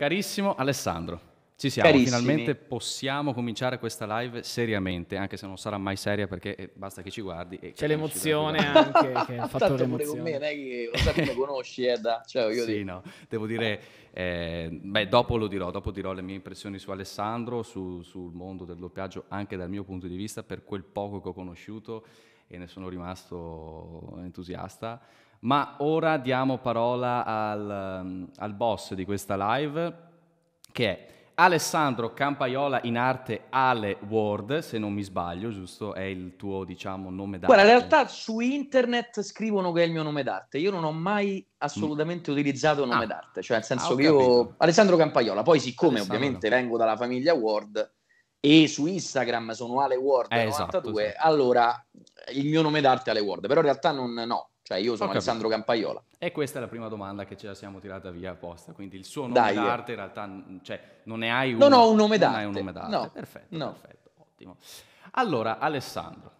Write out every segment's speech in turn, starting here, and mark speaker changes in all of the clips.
Speaker 1: Carissimo Alessandro, ci siamo, Carissimi. finalmente possiamo cominciare questa live seriamente, anche se non sarà mai seria perché eh, basta che ci guardi. C'è l'emozione anche, che è
Speaker 2: fattore emozione. Me, non che lo sai che conosci,
Speaker 1: Edda. Eh, cioè, io sì, dico. no, devo dire, eh, beh, dopo lo dirò, dopo dirò le mie impressioni su Alessandro, su, sul mondo del doppiaggio, anche dal mio punto di vista, per quel poco che ho conosciuto e ne sono rimasto entusiasta ma ora diamo parola al, al boss di questa live, che è Alessandro Campaiola in arte Ale Ward, se non mi sbaglio, giusto? È il tuo, diciamo, nome d'arte. Guarda, in realtà
Speaker 3: su internet scrivono che è il mio nome d'arte. Io non ho mai assolutamente mm. utilizzato nome ah. d'arte, cioè nel senso ah, che capito. io... Alessandro Campaiola, poi siccome Alessandro. ovviamente vengo dalla famiglia Ward e su Instagram sono Ale Ward eh, 92, esatto, sì. allora il mio nome d'arte è Ale Ward, però in realtà non, no, cioè io sono Alessandro Campaiola.
Speaker 1: E questa è la prima domanda che ce la siamo tirata via apposta, quindi il suo nome Dai, d'arte io. in realtà cioè, non ne hai uno. Non ho un nome d'arte. Non hai un nome d'arte. No. Perfetto, no. perfetto, ottimo. Allora Alessandro.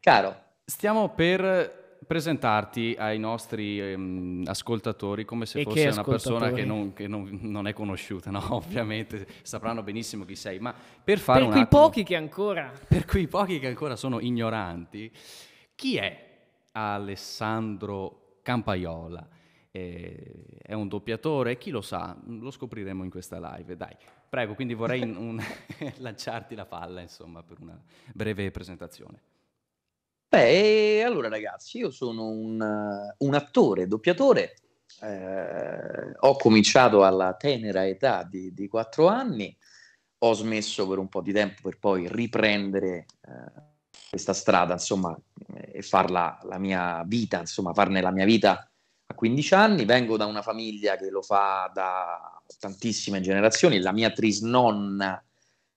Speaker 1: Caro. Stiamo per presentarti ai nostri ehm, ascoltatori come se e fosse una persona che, non, che non, non è conosciuta, no? ovviamente sapranno benissimo chi sei, ma per fare per un quei attimo, pochi che ancora... Per quei pochi che ancora sono ignoranti, chi è Alessandro Campaiola. Eh, è un doppiatore, chi lo sa, lo scopriremo in questa live, dai. Prego, quindi vorrei un, lanciarti la palla, insomma,
Speaker 3: per una breve
Speaker 1: presentazione.
Speaker 3: Beh, allora ragazzi, io sono un, un attore, doppiatore, eh, ho cominciato alla tenera età di, di 4 anni, ho smesso per un po' di tempo per poi riprendere eh, questa strada, insomma, e farla la mia vita, insomma, farne la mia vita a 15 anni. Vengo da una famiglia che lo fa da tantissime generazioni. La mia trisnonna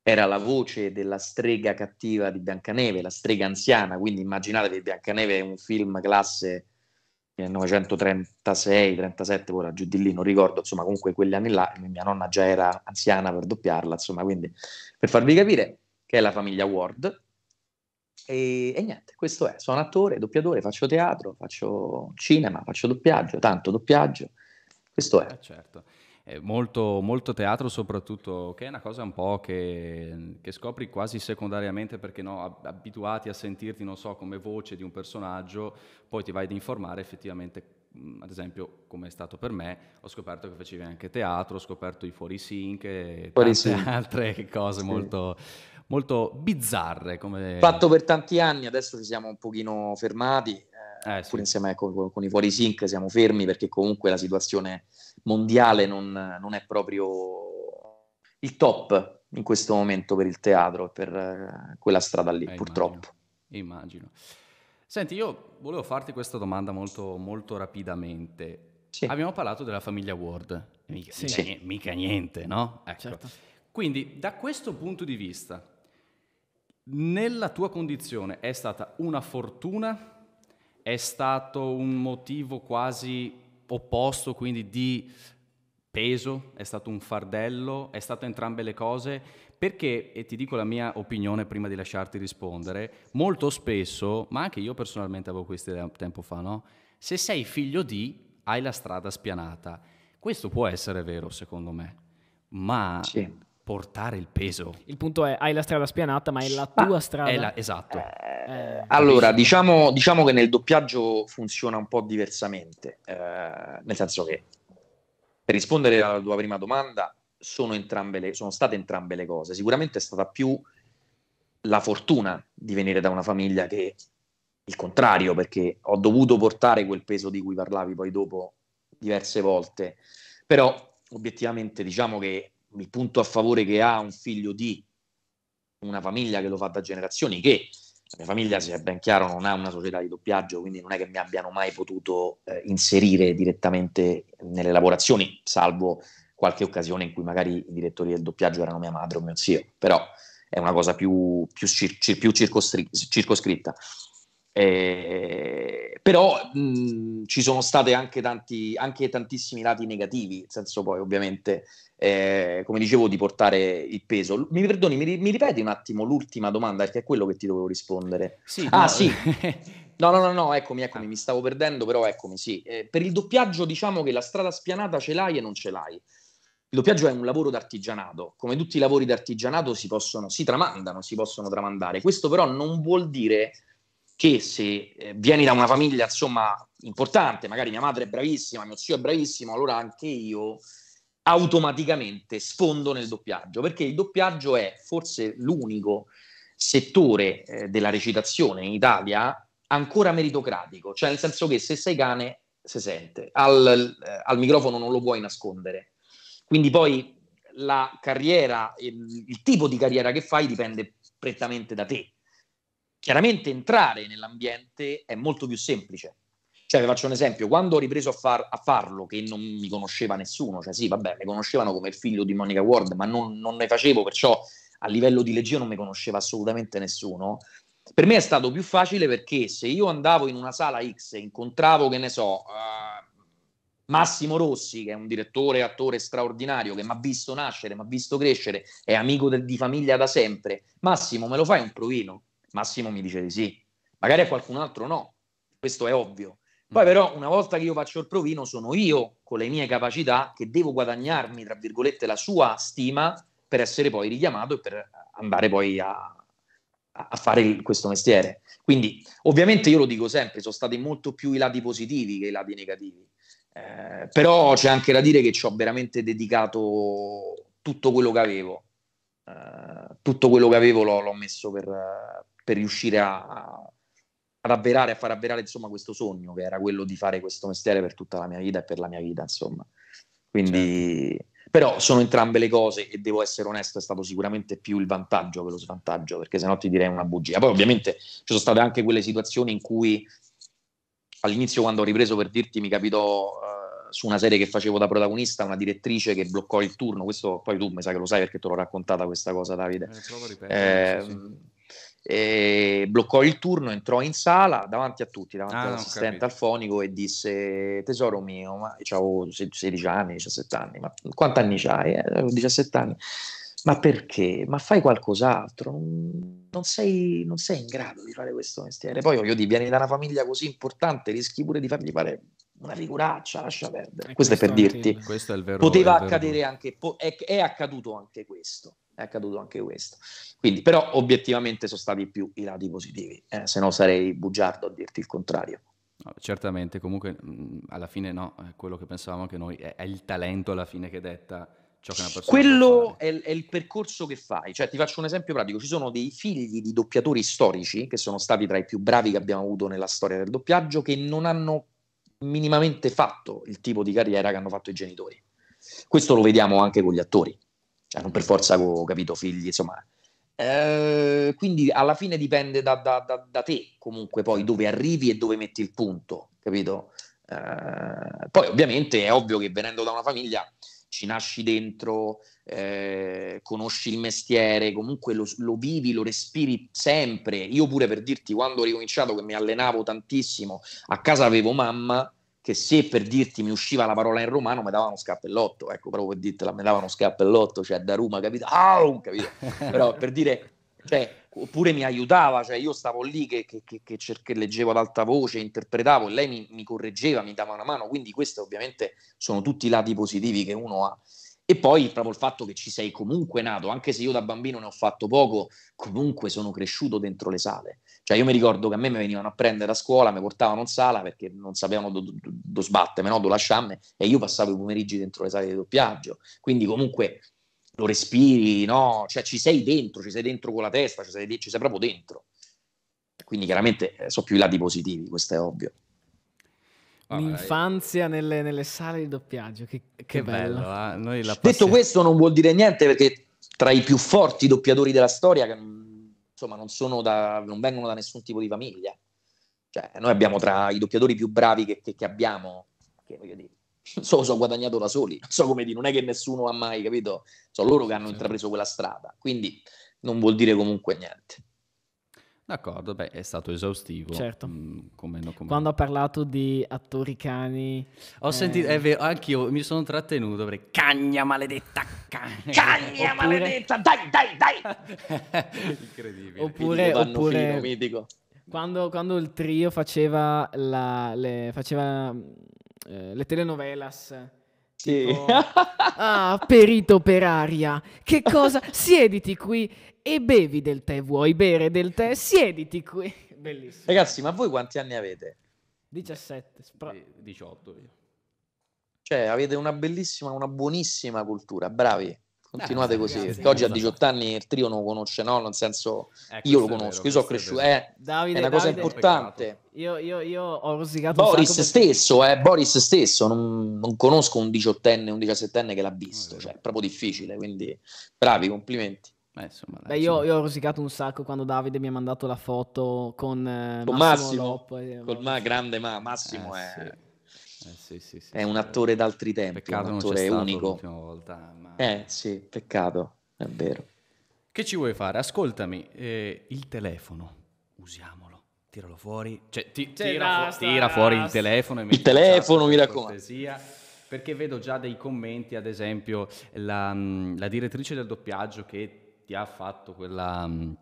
Speaker 3: era la voce della strega cattiva di Biancaneve, la strega anziana, quindi immaginatevi Biancaneve è un film classe 1936, 37, ora giù di lì non ricordo, insomma comunque quegli anni là mia nonna già era anziana per doppiarla, insomma quindi per farvi capire che è la famiglia Ward e, e, niente, questo è, sono attore, doppiatore, faccio teatro, faccio cinema, faccio doppiaggio, tanto doppiaggio, questo è. Eh certo. è
Speaker 1: molto, molto, teatro soprattutto, che è una cosa un po' che, che scopri quasi secondariamente perché no, abituati a sentirti, non so, come voce di un personaggio, poi ti vai ad informare effettivamente ad esempio, come è stato per me, ho scoperto che facevi anche teatro, ho scoperto i fuorisync e fuori sync. altre cose sì. molto, molto
Speaker 3: bizzarre. Come... Fatto per tanti anni, adesso ci siamo un pochino fermati, eh, eh sì. pure insieme con, con i fuori sync siamo fermi perché comunque la situazione mondiale non, non è proprio il top in questo momento per il teatro, e per eh, quella strada lì, eh, purtroppo. Immagino, immagino.
Speaker 1: Senti, io volevo farti questa domanda molto, molto rapidamente. Sì. Abbiamo parlato della famiglia Ward, mica, sì. mica niente, no? Ecco. Certo. Quindi, da questo punto di vista, nella tua condizione è stata una fortuna, è stato un motivo quasi opposto, quindi di peso, è stato un fardello, è stato entrambe le cose, perché, e ti dico la mia opinione prima di lasciarti rispondere, molto spesso, ma anche io personalmente avevo questa idea tempo fa, no? Se sei figlio di, hai la strada spianata. Questo può essere vero secondo
Speaker 3: me, ma sì portare il peso.
Speaker 2: Il punto è, hai la strada spianata, ma è la tua strada. È La, esatto. Eh, allora,
Speaker 3: diciamo, diciamo, che nel doppiaggio funziona un po' diversamente, eh, nel senso che per rispondere alla tua prima domanda, sono, le, sono state entrambe le cose. Sicuramente è stata più la fortuna di venire da una famiglia che il contrario, perché ho dovuto portare quel peso di cui parlavi poi dopo diverse volte, però obiettivamente diciamo che il punto a favore che ha un figlio di una famiglia che lo fa da generazioni, che la mia famiglia, se è ben chiaro, non ha una società di doppiaggio, quindi non è che mi abbiano mai potuto eh, inserire direttamente nelle lavorazioni, salvo qualche occasione in cui magari i direttori del doppiaggio erano mia madre o mio zio, però è una cosa più, più, cir- più circoscri- circoscritta. Eh, però mh, ci sono stati anche, tanti, anche tantissimi lati negativi, nel senso poi ovviamente, eh, come dicevo, di portare il peso. Mi perdoni, mi, mi, ripeti un attimo l'ultima domanda, perché è quello che ti dovevo rispondere. Sì, ah no. sì, no, no, no, no, eccomi, eccomi, ah. mi stavo perdendo, però eccomi, sì. Eh, per il doppiaggio diciamo che la strada spianata ce l'hai e non ce l'hai. Il doppiaggio è un lavoro d'artigianato, come tutti i lavori d'artigianato si possono, si tramandano, si possono tramandare. Questo però non vuol dire che se eh, vieni da una famiglia insomma importante, magari mia madre è bravissima, mio zio è bravissimo, allora anche io automaticamente sfondo nel doppiaggio, perché il doppiaggio è forse l'unico settore eh, della recitazione in Italia ancora meritocratico, cioè nel senso che se sei cane si sente, al, eh, al microfono non lo puoi nascondere. Quindi poi la carriera, il, il tipo di carriera che fai dipende prettamente da te chiaramente entrare nell'ambiente è molto più semplice. Cioè, vi faccio un esempio, quando ho ripreso a, far, a, farlo, che non mi conosceva nessuno, cioè sì, vabbè, mi conoscevano come il figlio di Monica Ward, ma non, non ne facevo, perciò a livello di legge non mi conosceva assolutamente nessuno. Per me è stato più facile perché se io andavo in una sala X e incontravo, che ne so, uh, Massimo Rossi, che è un direttore e attore straordinario, che mi ha visto nascere, mi ha visto crescere, è amico de- di famiglia da sempre, Massimo, me lo fai un provino? Massimo mi dice di sì, magari a qualcun altro no, questo è ovvio. Mm. Poi però una volta che io faccio il provino sono io con le mie capacità che devo guadagnarmi, tra virgolette, la sua stima per essere poi richiamato e per andare poi a, a fare il, questo mestiere. Quindi ovviamente io lo dico sempre, sono stati molto più i lati positivi che i lati negativi, eh, però c'è anche da dire che ci ho veramente dedicato tutto quello che avevo. Uh, tutto quello che avevo l'ho, l'ho messo per, per riuscire a, a, ad avverare, a far avverare insomma questo sogno che era quello di fare questo mestiere per tutta la mia vita e per la mia vita insomma. Quindi, certo. però sono entrambe le cose e devo essere onesto, è stato sicuramente più il vantaggio che lo svantaggio, perché sennò ti direi una bugia. Poi ovviamente ci sono state anche quelle situazioni in cui all'inizio quando ho ripreso per dirti mi capitò eh, su una serie che facevo da protagonista una direttrice che bloccò il turno, questo poi tu mi sa che lo sai perché te l'ho raccontata questa cosa Davide. Eh,
Speaker 2: provo a ripetere,
Speaker 3: eh, sì, sì ehm, eh, bloccò il turno, entrò in sala davanti a tutti, davanti ah, all'assistente al fonico e disse tesoro mio, ma avevo 16 anni, 17 anni, ma quanti anni c'hai? Eh, 17 anni. Ma perché? Ma fai qualcos'altro? Non sei, non sei, in grado di fare questo mestiere. Poi voglio dire, vieni da una famiglia così importante, rischi pure di fargli fare una figuraccia, lascia perdere. Questo, eh, questo, è per dirti. È il, questo è il vero. Poteva accadere vero. anche, po- è, è accaduto anche questo è accaduto anche questo. Quindi, però, obiettivamente sono stati più i lati positivi, eh, se no sarei bugiardo a dirti il contrario. No, certamente,
Speaker 1: comunque, mh, mm, alla fine, no, quello che pensavamo anche noi è, è il talento alla fine che detta ciò che una persona. Quello
Speaker 3: è, è, il percorso che fai. Cioè, ti faccio un esempio pratico: ci sono dei figli di doppiatori storici che sono stati tra i più bravi che abbiamo avuto nella storia del doppiaggio, che non hanno minimamente fatto il tipo di carriera che hanno fatto i genitori. Questo lo vediamo anche con gli attori cioè non per forza ho capito figli, insomma. Eh, quindi alla fine dipende da, da, da, da, te comunque poi dove arrivi e dove metti il punto, capito? Eh, poi ovviamente è ovvio che venendo da una famiglia ci nasci dentro, eh, conosci il mestiere, comunque lo, lo, vivi, lo respiri sempre. Io pure per dirti, quando ho ricominciato che mi allenavo tantissimo, a casa avevo mamma che se per dirti mi usciva la parola in romano mi davano scappellotto, ecco, proprio per dirtela, mi davano scappellotto, cioè da Roma, capito? Ah, capito? Però per dire, cioè, oppure mi aiutava, cioè io stavo lì che, che, che, che cerche, leggevo ad alta voce, interpretavo e lei mi, mi, correggeva, mi dava una mano, quindi questi ovviamente sono tutti i lati positivi che uno ha. E poi proprio il fatto che ci sei comunque nato, anche se io da bambino ne ho fatto poco, comunque sono cresciuto dentro le sale. Cioè io mi ricordo che a me mi venivano a prendere a scuola, mi portavano in sala perché non sapevano dove do, do sbattermi, no? dove lasciarmi e io passavo i pomeriggi dentro le sale di doppiaggio. Quindi comunque lo respiri, no? Cioè ci sei dentro, ci sei dentro con la testa, ci sei, ci sei proprio dentro. Quindi chiaramente eh, sono più i lati positivi, questo è ovvio.
Speaker 2: L'infanzia nelle, nelle sale di doppiaggio, che, che, che bello.
Speaker 3: bello eh? Detto questo non vuol dire niente perché tra i più forti doppiatori della storia, che insomma, non, da, non, vengono da nessun tipo di famiglia. Cioè, noi abbiamo tra i doppiatori più bravi che, che, che abbiamo, che voglio dire, solo sono guadagnato da soli, so come dire, non è che nessuno ha mai capito, sono loro che hanno intrapreso quella strada, quindi non vuol dire comunque niente.
Speaker 2: D'accordo, beh, è
Speaker 1: stato esaustivo.
Speaker 2: Certo. Mm, come, no, come... Quando ha parlato di attori cani... Ho eh... sentito, è
Speaker 1: vero, anch'io mi sono trattenuto perché... Cagna maledetta, cagna! Cagna oppure... maledetta,
Speaker 2: dai, dai, dai!
Speaker 3: Incredibile. Oppure... oppure...
Speaker 2: Fino, quando, quando, il trio faceva, la, le, faceva eh, le telenovelas... Sì. Tipo, ah, perito per aria. Che cosa? Siediti qui e bevi del tè. Vuoi bere del tè? Siediti qui. Bellissimo.
Speaker 3: Ragazzi, ma voi quanti anni avete?
Speaker 2: 17. Spra- 18 io.
Speaker 3: Cioè, avete una bellissima, una buonissima cultura, bravi. Continuate eh, così, perché oggi a 18 anni il trio non lo conosce, no? Nel senso, eh, io lo conosco, vero, io sono cresciuto, è, eh,
Speaker 2: Davide, è una Davide, cosa importante. Io, io, io, ho rosicato Boris per...
Speaker 3: stesso, eh, Boris stesso, non, non conosco un 18enne, un 17enne che l'ha visto, cioè è proprio difficile, quindi bravi, complimenti. Beh, insomma, dai, Beh, io,
Speaker 2: io, ho rosicato un sacco quando Davide mi ha mandato la foto con, eh, con Massimo, Massimo
Speaker 3: ma, grande ma, eh, Massimo eh, è... Sì. Eh, sì, sì, è un attore d'altri tempi, peccato un attore unico. Volta, ma... Eh sì, peccato, è vero.
Speaker 1: Che ci vuoi fare? Ascoltami, eh, il telefono, usiamolo, tiralo fuori, cioè ti, cioè, tira, fu- tira, fuori il telefono. il telefono, mi raccomando. Cortesia perché vedo già dei commenti, ad esempio la, mm, la direttrice del doppiaggio che ti ha fatto quella, mm,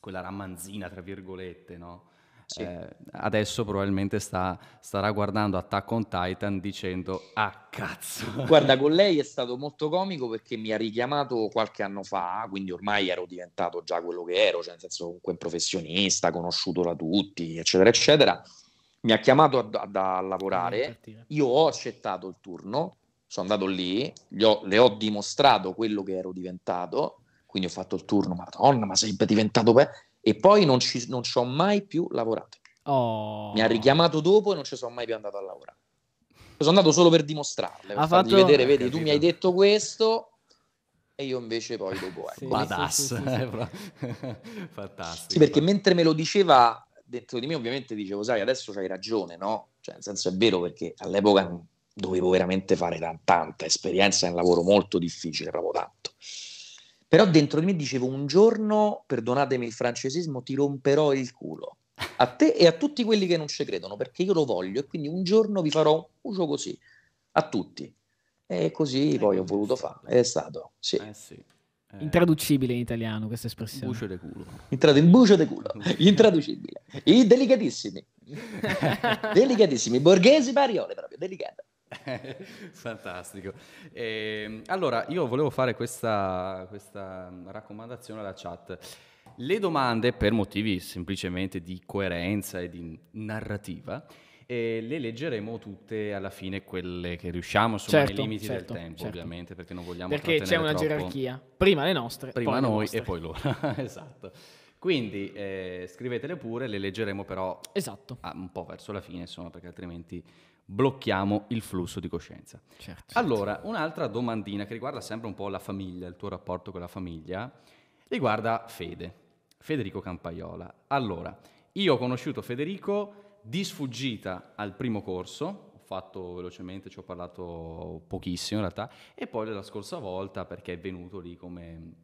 Speaker 1: quella ramanzina, tra virgolette, no? Sì. Eh, adesso probabilmente sta, starà guardando Attack on Titan dicendo ah cazzo guarda
Speaker 3: con lei è stato molto comico perché mi ha richiamato qualche anno fa quindi ormai ero diventato già quello che ero cioè nel senso comunque un professionista conosciuto da tutti eccetera eccetera mi ha chiamato a, a, a lavorare eh. io ho accettato il turno sono andato lì ho, le ho dimostrato quello che ero diventato quindi ho fatto il turno, madonna, ma sei diventato... Pe-? E poi non ci, non ci ho mai più lavorato.
Speaker 2: Oh. Mi ha
Speaker 3: richiamato dopo e non ci sono mai più andato a lavorare. Sono andato solo per dimostrarle, per fatto... vedere, eh, vedi, tu mi hai detto questo e io invece poi dopo... Ecco. Sì, Badass. Eh, Fantastico. Sì, perché mentre me lo diceva dentro di me ovviamente dicevo, sai, adesso c'hai ragione, no? Cioè, nel senso è vero perché all'epoca dovevo veramente fare tanta, tanta esperienza, è un lavoro molto difficile, proprio tanto. Però dentro di me dicevo un giorno, perdonatemi il francesismo, ti romperò il culo. A te e a tutti quelli che non ci credono, perché io lo voglio e quindi un giorno vi farò un gioco così, a tutti. E così eh, poi ho voluto farlo è stato, sì. Eh sì. Eh.
Speaker 2: Intraducibile in italiano questa espressione. Bucio de culo.
Speaker 3: Intrad- bucio
Speaker 2: de culo. Intraducibile. I delicatissimi. delicatissimi.
Speaker 3: Borghesi Pariole proprio, delicata.
Speaker 1: Fantastico. Eh, allora, io volevo fare questa, questa, raccomandazione alla chat. Le domande, per motivi semplicemente di coerenza e di narrativa, eh, le leggeremo tutte alla fine, quelle che riusciamo, insomma, certo, nei limiti certo, del tempo, certo. ovviamente, perché non vogliamo Perché c'è una troppo. gerarchia. Prima le nostre, prima poi noi nostre. e poi loro. esatto. Quindi eh, scrivetele pure, le leggeremo però esatto. un po' verso la fine, insomma, perché altrimenti blocchiamo il flusso di coscienza. Certo, allora, un'altra domandina che riguarda sempre un po' la famiglia, il tuo rapporto con la famiglia, riguarda Fede, Federico Campaiola. Allora, io ho conosciuto Federico di sfuggita al primo corso, ho fatto velocemente, ci ho parlato pochissimo in realtà, e poi la scorsa volta perché è venuto lì come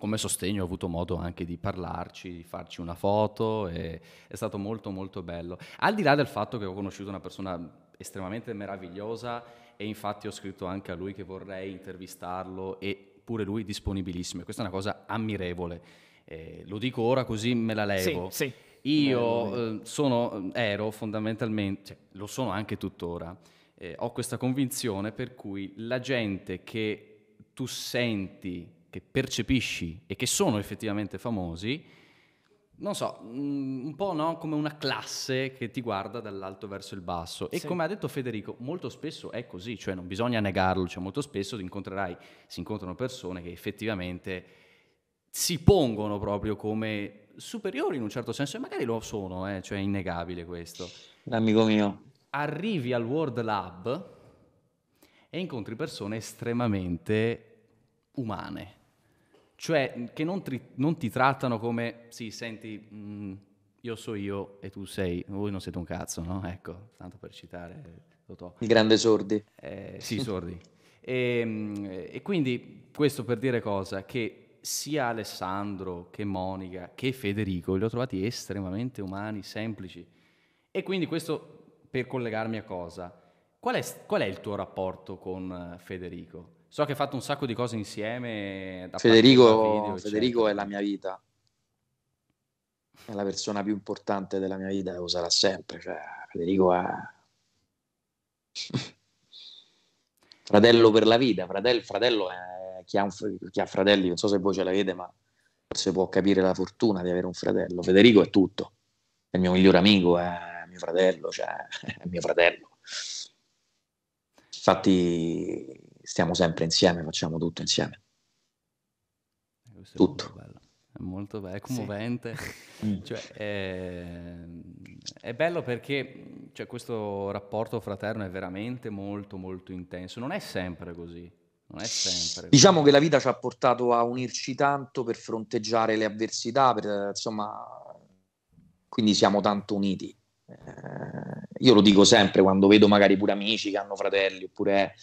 Speaker 1: come sostegno ho avuto modo anche di parlarci, di farci una foto e è stato molto molto bello. Al di là del fatto che ho conosciuto una persona estremamente meravigliosa e infatti ho scritto anche a lui che vorrei intervistarlo e pure lui disponibilissimo. e Questa è una cosa ammirevole. Eh, lo dico ora così me la levo. Sì, sì. Io eh, sono, eh, ero fondamentalmente, cioè, lo sono anche tuttora, eh, ho questa convinzione per cui la gente che tu senti, che percepisci e che sono effettivamente famosi, non so, mm, un po' no? come una classe che ti guarda dall'alto verso il basso. E sì. come ha detto Federico, molto spesso è così, cioè non bisogna negarlo, cioè molto spesso incontrerai, si incontrano persone che effettivamente si pongono proprio come superiori in un certo senso, e magari lo sono, eh? cioè è innegabile questo. L'amico mio. Arrivi al World Lab e incontri persone estremamente umane cioè che non, tri- non ti trattano come, sì, senti, mh, mm, io so io e tu sei, voi non siete un cazzo, no? Ecco, tanto per citare Totò. Il grande Sordi. Eh, sì, Sordi. e, ehm, e quindi questo per dire cosa? Che sia Alessandro che Monica che Federico li ho trovati estremamente umani, semplici. E quindi questo per collegarmi a cosa? Qual è, qual è il tuo rapporto con eh, Federico? So che hai fatto un sacco di cose insieme. Federico, video, Federico
Speaker 3: è la mia vita. È la persona più importante della mia vita e lo sarà sempre. Cioè, Federico è... fratello per la vita. Fratello, fratello è... chi, ha un... chi ha fratelli, non so se voi ce l'avete, ma forse può capire la fortuna di avere un fratello. Federico è tutto. È il mio migliore amico, è mio fratello, cioè, è mio fratello. Infatti stiamo sempre insieme, facciamo tutto insieme. Eh, questo tutto.
Speaker 1: È molto bello, è commovente. Sì. Mm. Cioè, è, ehm, è, bello perché cioè, questo rapporto fraterno è veramente molto molto intenso. Non è sempre così. Non è sempre
Speaker 3: diciamo così. che la vita ci ha portato a unirci tanto per fronteggiare le avversità, per, insomma, quindi siamo tanto uniti. Eh, io lo dico sempre quando vedo magari pure amici che hanno fratelli oppure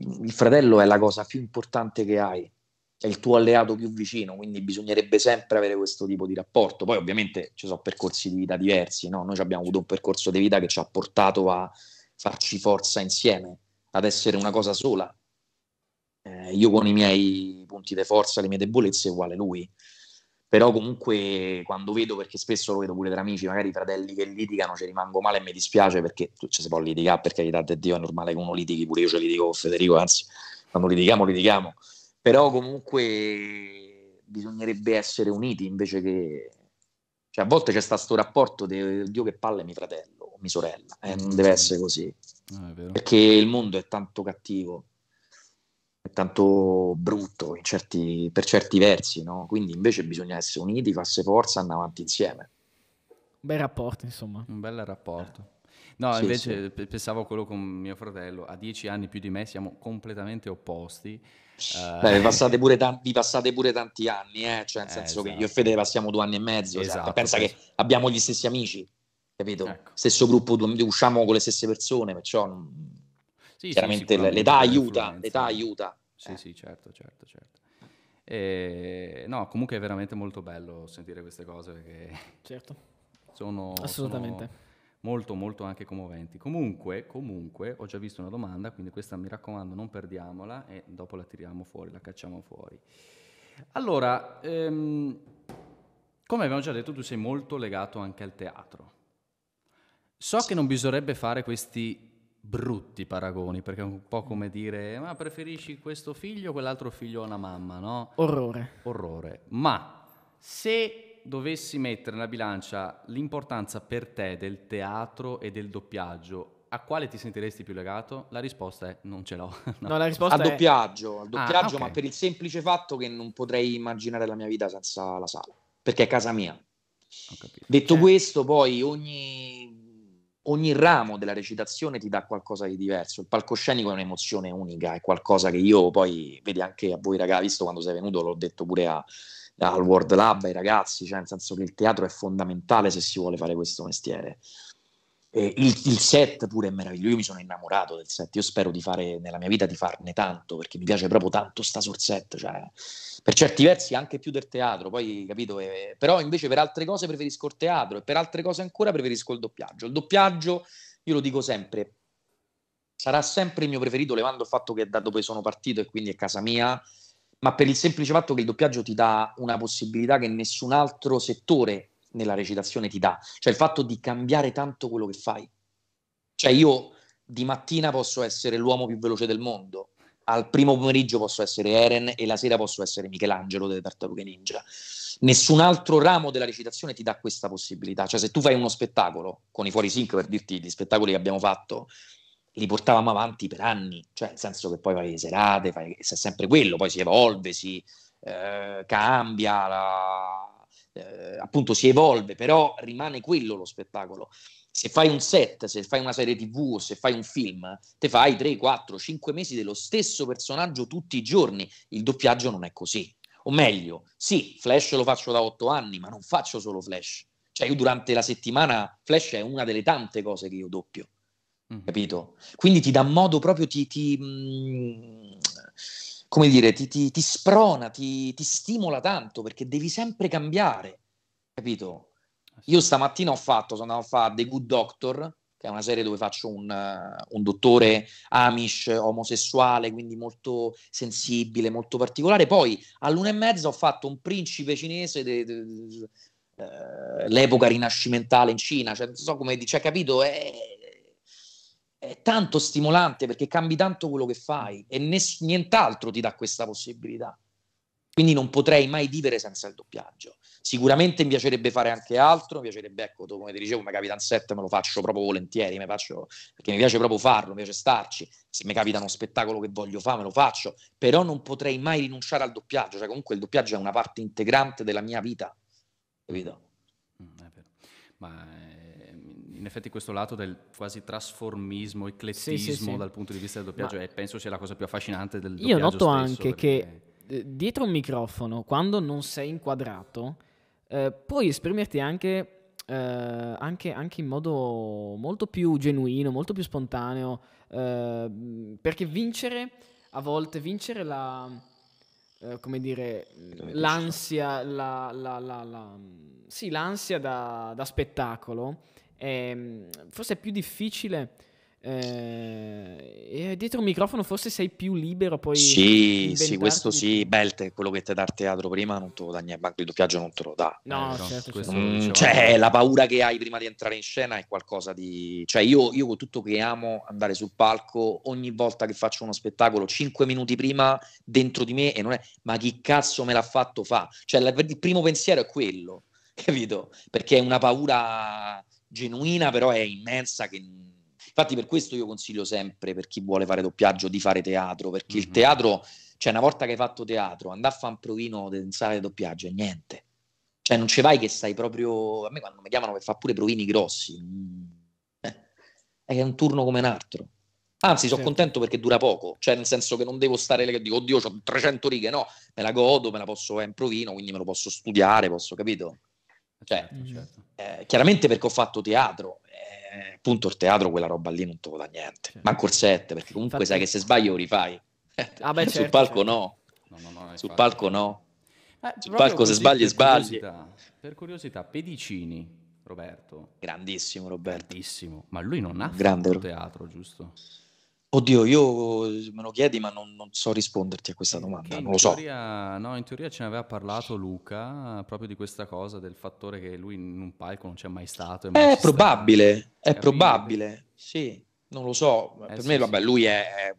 Speaker 3: il fratello è la cosa più importante che hai, è il tuo alleato più vicino, quindi bisognerebbe sempre avere questo tipo di rapporto. Poi ovviamente ci sono percorsi di vita diversi, no? noi abbiamo avuto un percorso di vita che ci ha portato a farci forza insieme, ad essere una cosa sola. Eh, io con i miei punti di forza, le mie debolezze, uguale lui però comunque quando vedo, perché spesso lo vedo pure tra amici, magari fratelli che litigano, ci rimango male e mi dispiace perché ci cioè, si può litigare, per carità di Dio, è normale che uno litighi, pure io ce litigo con Federico, anzi, quando litighiamo, litighiamo, però comunque bisognerebbe essere uniti invece che... Cioè, a volte c'è sta sto rapporto di Dio che palle mio fratello o mia sorella, eh, non deve mm. essere così, ah, perché il mondo è tanto cattivo tanto brutto certi, per certi versi, no? quindi invece bisogna essere uniti, farsi forza, andare avanti insieme.
Speaker 2: Un bel rapporto, insomma. Un bel rapporto. No, sì, invece
Speaker 1: sì. pensavo quello con mio fratello, a dieci anni più di me siamo completamente opposti. Eh,
Speaker 3: Beh, passate tanti, vi passate pure tanti anni, eh? cioè nel eh, senso esatto. che io e esatto. Fede passiamo due anni e mezzo, esatto, esatto. pensa che abbiamo gli stessi amici, capito? Ecco. Stesso gruppo, usciamo con le stesse persone, perciò mm, sì, chiaramente l'età, aiuta, l'età aiuta, sì, eh. sì, certo, certo, certo.
Speaker 1: E, eh, no, comunque è veramente molto bello sentire queste cose perché certo. sono assolutamente sono molto molto anche commoventi. Comunque, comunque ho già visto una domanda, quindi questa mi raccomando, non perdiamola e dopo la tiriamo fuori, la cacciamo fuori. Allora, ehm, come abbiamo già detto, tu sei molto legato anche al teatro. So che non bisognerebbe fare questi brutti paragoni, perché è un po' come dire, ma preferisci questo figlio o quell'altro figlio a una mamma, no? Orrore. Orrore. Ma se dovessi mettere nella bilancia l'importanza per te del teatro e del doppiaggio,
Speaker 3: a quale ti sentiresti più legato? La risposta è non ce l'ho. no. no, la risposta al è... doppiaggio, al ah, doppiaggio ah, okay. ma per il semplice fatto che non potrei immaginare la mia vita senza la sala, perché è casa mia. Detto eh. questo, poi ogni ogni ramo della recitazione ti dà qualcosa di diverso. Il palcoscenico è un'emozione unica, è qualcosa che io poi, vedi anche a voi ragazzi, visto quando sei venuto, l'ho detto pure a, al World Lab ai ragazzi, cioè nel senso che il teatro è fondamentale se si vuole fare questo mestiere. Eh, il, il, set pure è meraviglioso, io mi sono innamorato del set, io spero di fare nella mia vita di farne tanto perché mi piace proprio tanto sta sul set, cioè, per certi versi anche più del teatro, poi capito, eh, però invece per altre cose preferisco il teatro e per altre cose ancora preferisco il doppiaggio. Il doppiaggio, io lo dico sempre, sarà sempre il mio preferito, levando il fatto che da dove sono partito e quindi è casa mia, ma per il semplice fatto che il doppiaggio ti dà una possibilità che nessun altro settore nella recitazione ti dà, cioè il fatto di cambiare tanto quello che fai. Cioè io di mattina posso essere l'uomo più veloce del mondo, al primo pomeriggio posso essere Eren e la sera posso essere Michelangelo delle Tartarughe Ninja. Nessun altro ramo della recitazione ti dà questa possibilità, cioè se tu fai uno spettacolo con i fuori sync per dirti gli spettacoli che abbiamo fatto li portavamo avanti per anni, cioè nel senso che poi fai le serate, fai, è sempre quello, poi si evolve, si eh, cambia la, eh, appunto si evolve, però rimane quello lo spettacolo. Se fai un set, se fai una serie tv, o se fai un film, te fai 3, 4, 5 mesi dello stesso personaggio tutti i giorni. Il doppiaggio non è così. O meglio, sì, Flash lo faccio da 8 anni, ma non faccio solo Flash. Cioè io durante la settimana Flash è una delle tante cose che io doppio. Mm. Capito? Quindi ti dà modo proprio, ti, ti mh, mm, come dire, ti, ti, ti sprona, ti, ti, stimola tanto perché devi sempre cambiare, capito? Eh Io stamattina ho fatto, sono andato a fare The Good Doctor, che è una serie dove faccio un, un dottore amish, omosessuale, quindi molto sensibile, molto particolare. Poi all'una e mezza ho fatto un principe cinese, de, de, de, uh, l'epoca rinascimentale in Cina, cioè, non so come dice, cioè, capito? È, è tanto stimolante perché cambi tanto quello che fai e ness- nient'altro ti dà questa possibilità. Quindi non potrei mai vivere senza il doppiaggio. Sicuramente mi piacerebbe fare anche altro, mi piacerebbe, ecco, come ti dicevo, come capitan 7 me lo faccio proprio volentieri, mi faccio, perché mi piace proprio farlo, mi piace starci. Se mi capita uno spettacolo che voglio fare, me lo faccio, però non potrei mai rinunciare al doppiaggio, cioè comunque il doppiaggio è una parte integrante della mia vita, capito?
Speaker 1: Mm, è Ma in effetti questo lato del quasi trasformismo, eclettismo sì, sì, sì. dal punto di vista del doppiaggio è, penso sia la cosa più affascinante del doppiaggio Io noto anche perché...
Speaker 2: che eh, dietro un microfono, quando non sei inquadrato, eh, puoi esprimerti anche Uh, anche, anche, in modo molto più genuino, molto più spontaneo, uh, perché vincere a volte, vincere la, uh, come dire, l'ansia, la, la, la, sì, l'ansia da, da spettacolo eh, forse è più difficile. Eh, dietro un microfono forse sei più libero poi sì, sì questo
Speaker 3: sì beh te, quello che ti dà il teatro prima non te lo dà neanche il doppiaggio non te lo dà no, eh, certo, questo certo. Mm, diciamo cioè la paura che hai prima di entrare in scena è qualcosa di cioè io, io con tutto che amo andare sul palco ogni volta che faccio uno spettacolo 5 minuti prima dentro di me e non è ma chi cazzo me l'ha fatto fa cioè il primo pensiero è quello capito perché è una paura genuina, però è immensa. Che... Infatti, per questo io consiglio sempre per chi vuole fare doppiaggio di fare teatro, perché mm-hmm. il mhm. teatro, cioè, una volta che hai fatto teatro, andare a fare un provino in sala di doppiaggio è niente. Cioè, non ci vai che stai proprio. A me quando mi chiamano per fare pure provini grossi, mm, eh, è un turno come un altro. Anzi, sono certo. contento perché dura poco, cioè nel senso che non devo stare lì che dico, oddio, ho 300 righe, no, me la godo, me la posso, è eh, in provino, quindi me lo posso studiare, posso, capito? Cioè, certo, mm-hmm. certo. eh, chiaramente perché ho fatto teatro, eh, appunto il teatro quella roba lì non te lo niente, certo. ma corsette, perché comunque Infatti... sai che se sbaglio lo rifai. Ah, beh, certo, Sul palco certo. no. No, no, no Sul palco no.
Speaker 1: Eh, Sul palco se sbagli
Speaker 3: sbagli. Curiosità,
Speaker 1: per curiosità,
Speaker 3: Pedicini, Roberto. Grandissimo Roberto. Grandissimo, ma lui non ha Grande, fatto teatro, giusto? Oddio, io me lo chiedi, ma non, non so risponderti a questa eh, domanda, non lo so.
Speaker 1: Teoria, no, in teoria ce ne aveva parlato Luca proprio di questa cosa, del fattore
Speaker 3: che lui in un palco non c'è mai stato. Mai è probabile, è probabile, sì, non lo so. Eh, per sì, me, sì. vabbè, lui è, è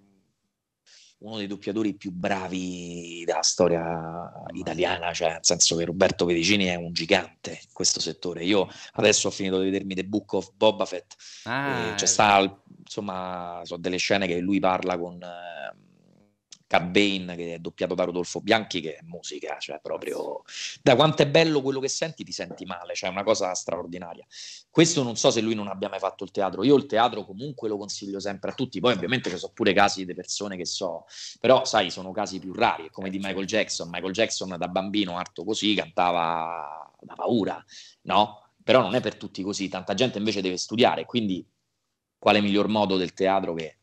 Speaker 3: uno dei doppiatori più bravi della storia italiana, cioè nel senso che Roberto Pedicini è un gigante in questo settore. Io adesso ho finito di vedermi The Book of Boba Fett, ah, eh, cioè sta, insomma, sono delle scene che lui parla con... Eh, Cabane che è doppiato da Rodolfo Bianchi che è musica, cioè proprio da quanto è bello quello che senti ti senti male, cioè è una cosa straordinaria. Questo non so se lui non abbia mai fatto il teatro, io il teatro comunque lo consiglio sempre a tutti, poi ovviamente ci sono pure casi di persone che so, però sai sono casi più rari, come eh, di Michael Jackson, Michael Jackson da bambino arto così cantava da paura, no? Però non è per tutti così, tanta gente invece deve studiare, quindi quale miglior modo del teatro che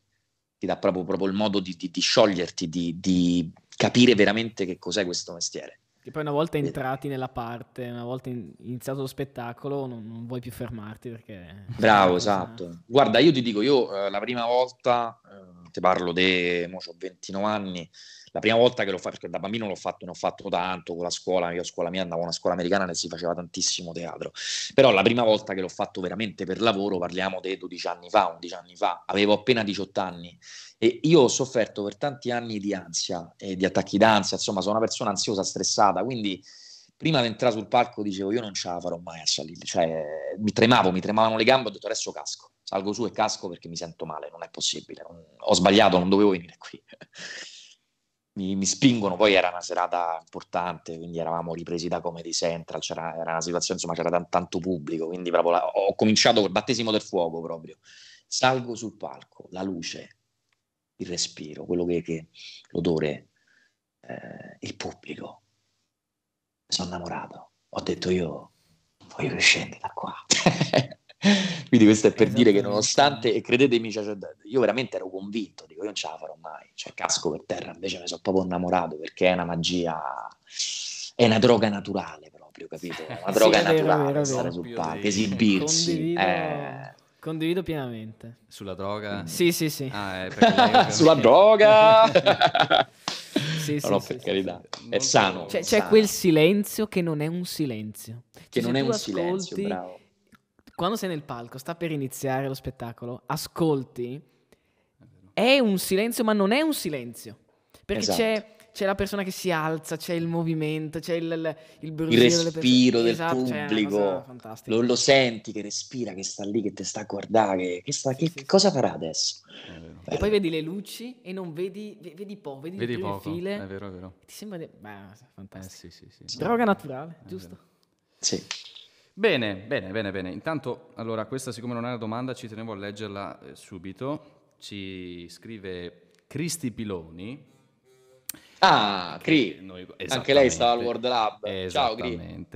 Speaker 3: ti dà proprio, proprio il modo di, di, di scioglierti, di, di, capire veramente che cos'è questo mestiere.
Speaker 2: E poi una volta entrati nella parte, una volta iniziato lo spettacolo, non, non vuoi più fermarti perché...
Speaker 3: Bravo, esatto. Guarda, io ti dico, io eh, la prima volta, eh, ti parlo di, ho 29 anni, la prima volta che l'ho fatto, perché da bambino l'ho fatto, ne ho fatto tanto con la scuola, io a scuola mia andavo a una scuola americana e si faceva tantissimo teatro, però la prima volta che l'ho fatto veramente per lavoro, parliamo dei 12 anni fa, 11 anni fa, avevo appena 18 anni e io ho sofferto per tanti anni di ansia e di attacchi d'ansia, insomma sono una persona ansiosa, stressata, quindi prima di entrare sul palco dicevo io non ce la farò mai a salire, cioè mi tremavo, mi tremavano le gambe, ho detto adesso casco, salgo su e casco perché mi sento male, non è possibile, non, ho sbagliato, non dovevo venire qui mi, mi, spingono. Poi era una serata importante, quindi eravamo ripresi da Comedy Central, c'era, era una situazione, insomma, c'era t- tanto pubblico, quindi proprio la, ho cominciato col battesimo del fuoco proprio. Salgo sul palco, la luce, il respiro, quello che, che l'odore, eh, il pubblico. Mi Sono innamorato. Ho detto io voglio che scendi da qua. Quindi questo è per esatto, dire che nonostante, e credetemi, cioè, cioè, io veramente ero convinto, dico io non ce la farò mai, cioè casco per terra, invece ne sono proprio innamorato perché è una magia, è una droga naturale
Speaker 2: proprio, capito? È una droga sì, naturale vero, stare sul palco, esibirsi. Condivido... Eh... Condivido pienamente. Sulla droga? Sì, sì, sì. Ah, eh, Sulla droga! sì, no, sì, per sì, carità. Sì. È sano. Cioè, c'è, sano. quel silenzio che non è un silenzio. Che cioè, non è un ascolti... silenzio, bravo quando sei nel palco, sta per iniziare lo spettacolo, ascolti, è un silenzio, ma non è un silenzio.
Speaker 3: Perché esatto. c'è,
Speaker 2: c'è, la persona che si alza, c'è il movimento, c'è il, il, il brucio. Il respiro del esatto, pubblico. Lo,
Speaker 3: lo, senti che respira, che sta lì, che ti sta a guardare. Che, sta, che, sì, sì. cosa farà adesso?
Speaker 2: E poi vedi le luci e non vedi, vedi, po', vedi, vedi poco, le file. È vero, è vero. Ti sembra... Di... Beh, fantastico. Eh, sì, Droga naturale, è giusto? Vero. Sì.
Speaker 1: Bene, bene, bene, bene. Intanto, allora, questa siccome non è una domanda, ci tenevo a leggerla eh, subito. Ci scrive Cristi Piloni, Ah, Cri, eh, noi... anche lei stava al World Lab. Ciao, Cri.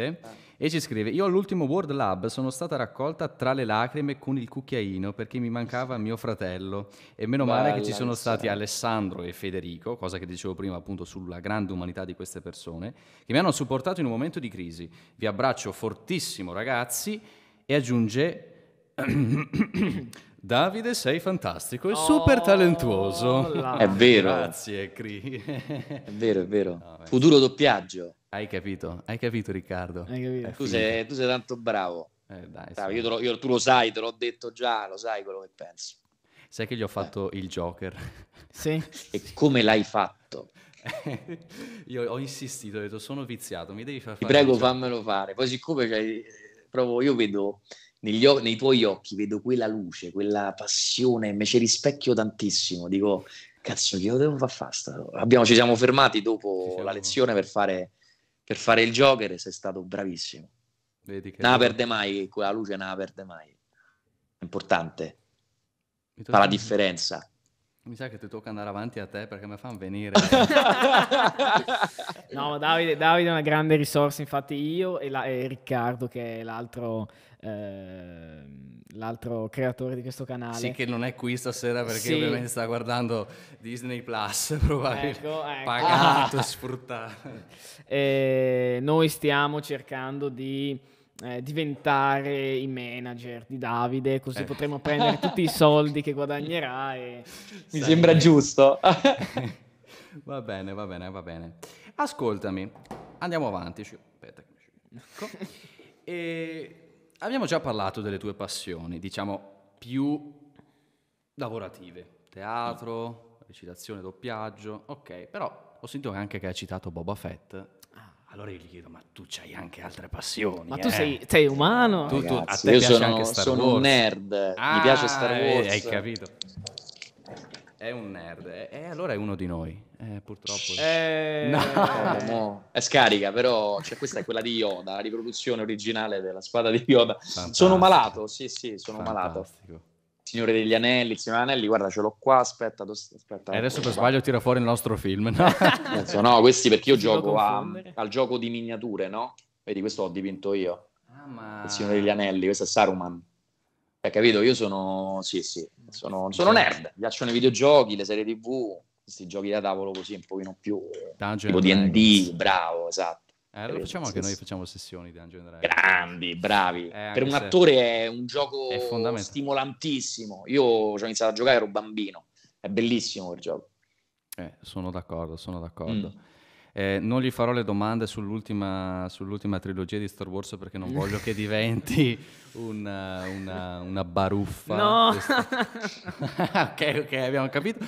Speaker 1: E ci scrive, io all'ultimo World Lab sono stata raccolta tra le lacrime con il cucchiaino perché mi mancava mio fratello e meno Bella, male che ci sono stati Alessandro e Federico, cosa che dicevo prima appunto sulla grande umanità di queste persone, che mi hanno supportato in un momento di crisi. Vi abbraccio fortissimo ragazzi e aggiunge... Davide, sei fantastico e oh, super talentuoso. La... È vero. Grazie, Cri.
Speaker 3: è
Speaker 1: vero, è vero. No, Futuro doppiaggio. Hai capito, hai capito Riccardo. Hai capito. Tu, sei,
Speaker 3: tu, sei, tanto bravo. Eh, dai, bravo. Io lo, io, tu lo sai, te l'ho detto già, lo sai quello che penso. Sai che gli ho fatto eh. il Joker. Sì. E come l'hai fatto?
Speaker 1: io ho insistito, ho detto sono viziato, mi devi far fare. Ti prego fammelo
Speaker 3: fare. Poi siccome cioè, proprio io vedo negli, nei tuoi occhi vedo quella luce, quella passione, me ci rispecchio tantissimo. Dico, cazzo, che lo devo far fast? Abbiamo, ci siamo fermati dopo siamo... la lezione per fare, per fare il jogger sei stato bravissimo. Vedi che... Non perde mai, quella luce non la perde mai. È importante. Fa la differenza.
Speaker 1: Mi sa che ti tocca andare avanti a te perché mi fanno venire.
Speaker 2: no, ma Davide, Davide, è una grande risorsa, infatti io e, la, e Riccardo che è l'altro, eh, l'altro, creatore di questo canale. Sì, che non è qui stasera perché sì. ovviamente sta guardando Disney Plus, probabilmente ecco, ecco. pagato, sfruttato. E eh, noi stiamo cercando di eh, diventare i manager di Davide, così eh. potremo prendere tutti i soldi che guadagnerà. E... Mi Sai. sembra giusto.
Speaker 1: va bene, va bene, va bene. Ascoltami, andiamo avanti. Aspetta. Ecco. E abbiamo già parlato delle tue passioni, diciamo più lavorative, teatro, recitazione, doppiaggio, ok, però ho sentito anche che hai citato Boba Fett allora io gli chiedo, ma tu c'hai anche altre passioni? Ma eh? tu sei, eh? sei umano?
Speaker 2: Tu, Ragazzi, tu, io sono, sono un nerd, ah, mi piace Star ah, Wars. Hai capito.
Speaker 1: È un nerd, e eh, eh, allora è uno di noi, eh, purtroppo.
Speaker 3: Eh... No. No, no. È scarica, però cioè, questa è quella di Yoda, la riproduzione originale della spada di Yoda. Fantastico. Sono malato, sì, sì, sono Fantastico. malato. Signore degli Anelli, il Signore degli Anelli, guarda, ce l'ho qua, aspetta, dos, aspetta. E eh, adesso per sbaglio
Speaker 1: tira fuori il nostro film, no? Penso, no, questi perché io gioco a,
Speaker 3: al gioco di miniature, no? Vedi, questo l'ho dipinto io. Ah, ma... Il Signore degli Anelli, questo è Saruman. Hai cioè, capito? Io sono, sì, sì, sono, sono nerd, piacciono i videogiochi, le serie tv, questi giochi da tavolo così un pochino più... Dungeon tipo D&D, bravo, esatto. Eh, lo facciamo anche noi, facciamo sessioni di Dungeon Dragon. Grandi, bravi. Eh, per un attore è un gioco è stimolantissimo. Io ci ho iniziato a giocare, ero bambino. È bellissimo il gioco.
Speaker 1: Eh, sono d'accordo, sono d'accordo. Mm. Eh, non gli farò le domande sull'ultima, sull'ultima, trilogia di Star Wars perché non voglio che diventi una, una, una baruffa. No!
Speaker 2: ok,
Speaker 3: ok, abbiamo capito.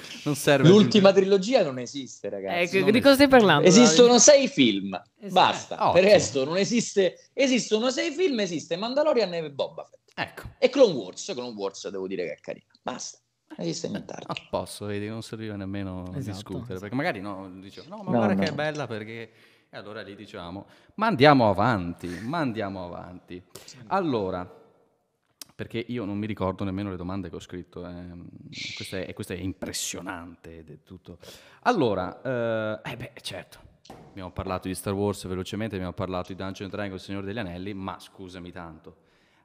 Speaker 3: L'ultima trilogia non esiste, ragazzi. Eh, non di cosa stai
Speaker 2: parlando? Esistono Davide?
Speaker 3: sei film. Esatto. Basta. Oh, per il resto non esiste. Esistono sei film, esiste Mandalorian e Boba Fett. Ecco. E Clone Wars, Clone Wars devo dire che è carina. Basta
Speaker 1: hai segnato. A posto, vedi, non serviva nemmeno esatto, discutere, esatto. perché magari no, dicevo, no, ma no, guarda no. che è bella perché... E allora lì diciamo, ma andiamo avanti, ma andiamo avanti. Allora, perché io non mi ricordo nemmeno le domande che ho scritto, eh. questo, è, questo, è, impressionante ed è tutto. Allora, eh, eh beh, certo, abbiamo parlato di Star Wars velocemente, abbiamo parlato di Dungeon Dragon, Il Signore degli Anelli, ma scusami tanto,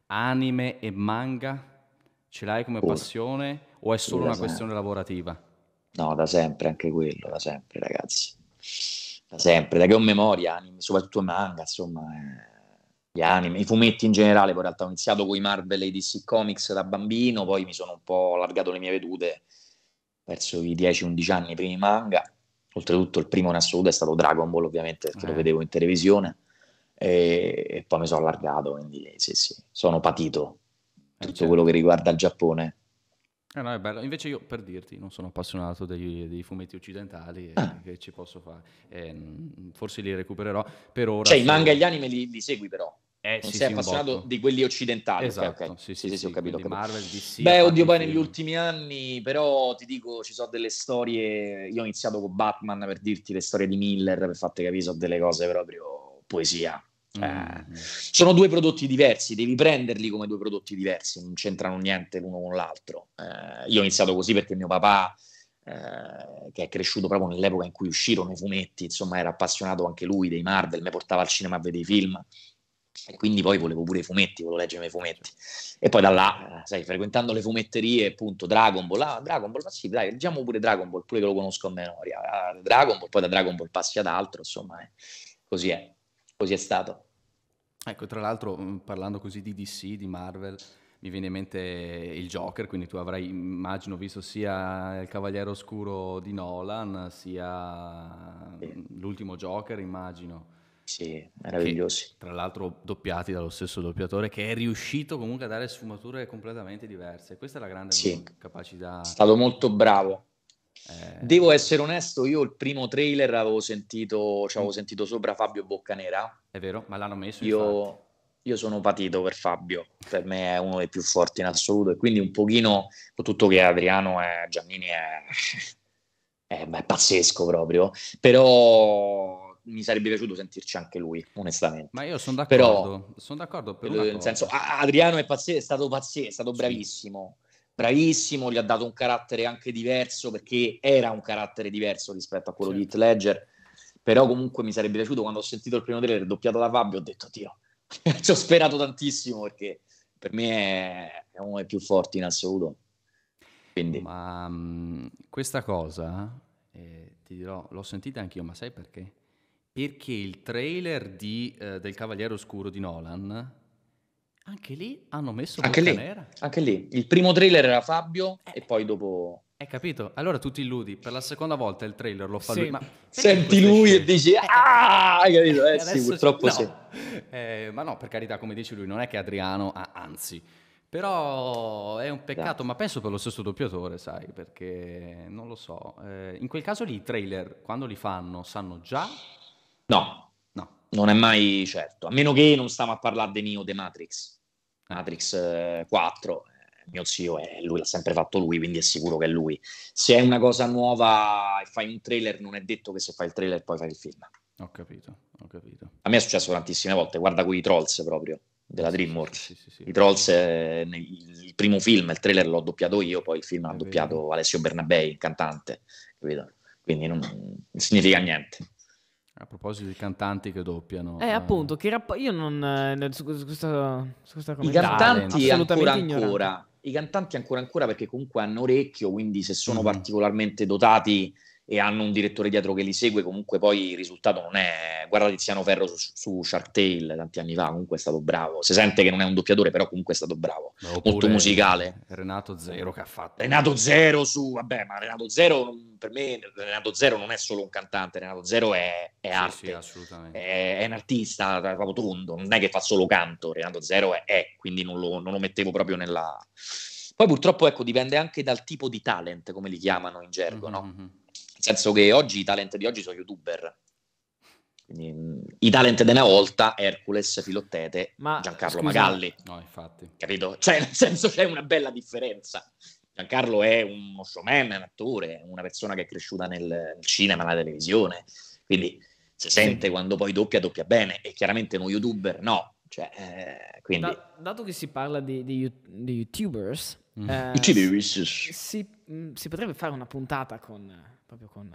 Speaker 1: anime e manga Ce l'hai come pure. passione o è solo da una sempre. questione lavorativa?
Speaker 3: No, da sempre, anche quello, da sempre ragazzi. Da sempre, da che ho memoria, anime, soprattutto manga, insomma, eh, gli anime, i fumetti in generale, poi in realtà ho iniziato con i Marvel e i DC Comics da bambino, poi mi sono un po' allargato le mie vedute verso i 10-11 anni, i primi manga. Oltretutto il primo in assoluto è stato Dragon Ball, ovviamente, perché eh. lo vedevo in televisione. E, e, poi mi sono allargato, quindi sì, sì, sono patito tutto certo. quello che riguarda il Giappone.
Speaker 1: Eh no, è bello. Invece io, per dirti, non sono appassionato dei, dei fumetti occidentali eh, ah. che ci posso fare. Eh, mm, forse li recupererò per ora. Cioè, i manga e gli anime
Speaker 3: li, li segui però. Eh, non sì, sei sì, appassionato di quelli occidentali. Esatto, okay, okay. Sì, sì, sì, sì, ho capito. Ho capito. Marvel, DC, Beh, oddio, poi negli ultimi anni, però ti dico, ci sono delle storie. Io ho iniziato con Batman per dirti le storie di Miller, per farti capire, sono delle cose proprio poesia. Cioè, mm. sono due prodotti diversi, devi prenderli come due prodotti diversi, non c'entrano niente l'uno con l'altro. Eh, io ho iniziato così perché mio papà, eh, che è cresciuto proprio nell'epoca in cui uscirono i fumetti, insomma era appassionato anche lui dei Marvel, mi portava al cinema a vedere i film e quindi poi volevo pure i fumetti, volevo leggere i fumetti.
Speaker 2: E poi da là,
Speaker 3: eh, sai, frequentando le fumetterie, appunto, Dragon Ball, ah, Dragon Ball, ma sì, dai, leggiamo pure Dragon Ball, pure che lo conosco a memoria, ah, Dragon Ball, poi da Dragon Ball passi ad altro, insomma, eh. così è, così è stato.
Speaker 1: Ecco, tra l'altro mm, parlando così di DC, di Marvel, mi viene in mente il Joker, quindi tu avrai, immagino, visto sia il Cavaliere Oscuro di Nolan, sia sì. l'ultimo Joker, immagino. Sì, meravigliosi. Che, tra l'altro doppiati dallo stesso doppiatore che è riuscito comunque a dare sfumature completamente diverse. Questa è la grande sì. capacità. È stato
Speaker 3: molto bravo. Eh, Devo essere onesto, io il primo trailer avevo sentito, cioè avevo sentito sopra Fabio Boccanera. È vero, ma l'hanno messo. Io, io, sono patito per Fabio, per me è uno dei più forti in assoluto e quindi un pochino, con tutto che Adriano è, eh, Giannini è, è, è pazzesco proprio, però mi sarebbe piaciuto sentirci anche lui, onestamente. Ma io
Speaker 1: sono d'accordo, Però, sono d'accordo per nel senso,
Speaker 3: Adriano è, pazz- è stato pazzesco, è stato sì. bravissimo bravissimo, gli ha dato un carattere anche diverso perché era un carattere diverso rispetto a quello sì. di Heath certo. Ledger, però comunque mi sarebbe piaciuto quando ho sentito il primo trailer doppiato da Fabio ho detto "Tio, ci ho sperato tantissimo perché per me è, è uno dei più forti in assoluto. Quindi.
Speaker 1: Ma um, questa cosa, eh, ti dirò, l'ho sentita anch'io, ma sai perché? Perché il trailer di, eh, del Cavaliere Oscuro di Nolan anche lì hanno messo anche lì, nera. Anche lì. Il primo trailer era Fabio eh. e poi dopo... Hai capito? Allora tu ti illudi, per la seconda volta il trailer lo fa sì. lui, ma...
Speaker 3: Senti lui scel- e
Speaker 2: dici, eh, eh. ah, hai capito? Eh, eh sì, purtroppo ci... no.
Speaker 1: sì. Eh, ma no, per carità, come dici lui, non è che Adriano, ha, anzi, però è un peccato, yeah. ma penso per lo stesso doppiatore, sai, perché non lo so. Eh, in quel caso lì i trailer, quando li fanno, sanno già...
Speaker 3: No non è mai certo, a meno che non stiamo a parlare di mio The Matrix, Matrix 4, eh, eh, mio zio è lui, l'ha sempre fatto lui, quindi è sicuro che è lui. Se è una cosa nuova e fai un trailer, non è detto che se fai il trailer poi fai il film. Ho capito, ho capito. A me è successo tantissime volte, guarda quei trolls proprio della DreamWorks. Sì, sì, sì, I Trolls, eh, il primo film, il trailer l'ho doppiato io, poi il film l'ha doppiato Alessio Bernabei, il cantante, capito? Quindi non, non significa niente. A proposito di cantanti che doppiano. Eh, eh. appunto,
Speaker 2: che rap- io non... Eh, su, su questa, su questa I cantanti ancora ancora.
Speaker 3: I cantanti ancora ancora perché comunque hanno orecchio, quindi se sono mm. particolarmente dotati e hanno un direttore dietro che li segue, comunque poi il risultato non è... Guarda Tiziano Ferro su, su Shark Tale tanti anni fa, comunque è stato bravo. Si sente che non è un doppiatore, però comunque è stato bravo. Molto musicale. Renato Zero che ha fatto. Renato Zero su... Vabbè, ma Renato Zero... Non per me Renato Zero non è solo un cantante, Renato Zero è, è arte, sì, sì, è, è, un artista proprio tondo, non è che fa solo canto, Renato Zero è, è quindi non lo, non lo mettevo proprio nella... Poi purtroppo ecco, dipende anche dal tipo di talent, come li chiamano in gergo, mm-hmm. no? Mm-hmm. Nel senso che oggi i talent di oggi sono youtuber. Quindi, mm, I talent di una volta, Hercules, Filottete, Ma, Giancarlo scusa, Magalli. No, infatti. Capito? Cioè, nel senso c'è una bella differenza. Giancarlo è uno showman, un attore, una persona che è cresciuta nel, nel cinema, nella televisione, quindi si sente sì. quando poi doppia, doppia bene e chiaramente uno youtuber no. Cioè, eh, quindi... da,
Speaker 2: dato che si parla di, di, di youtubers, mm. eh, Si, si, mm, si, potrebbe fare una puntata con, proprio con,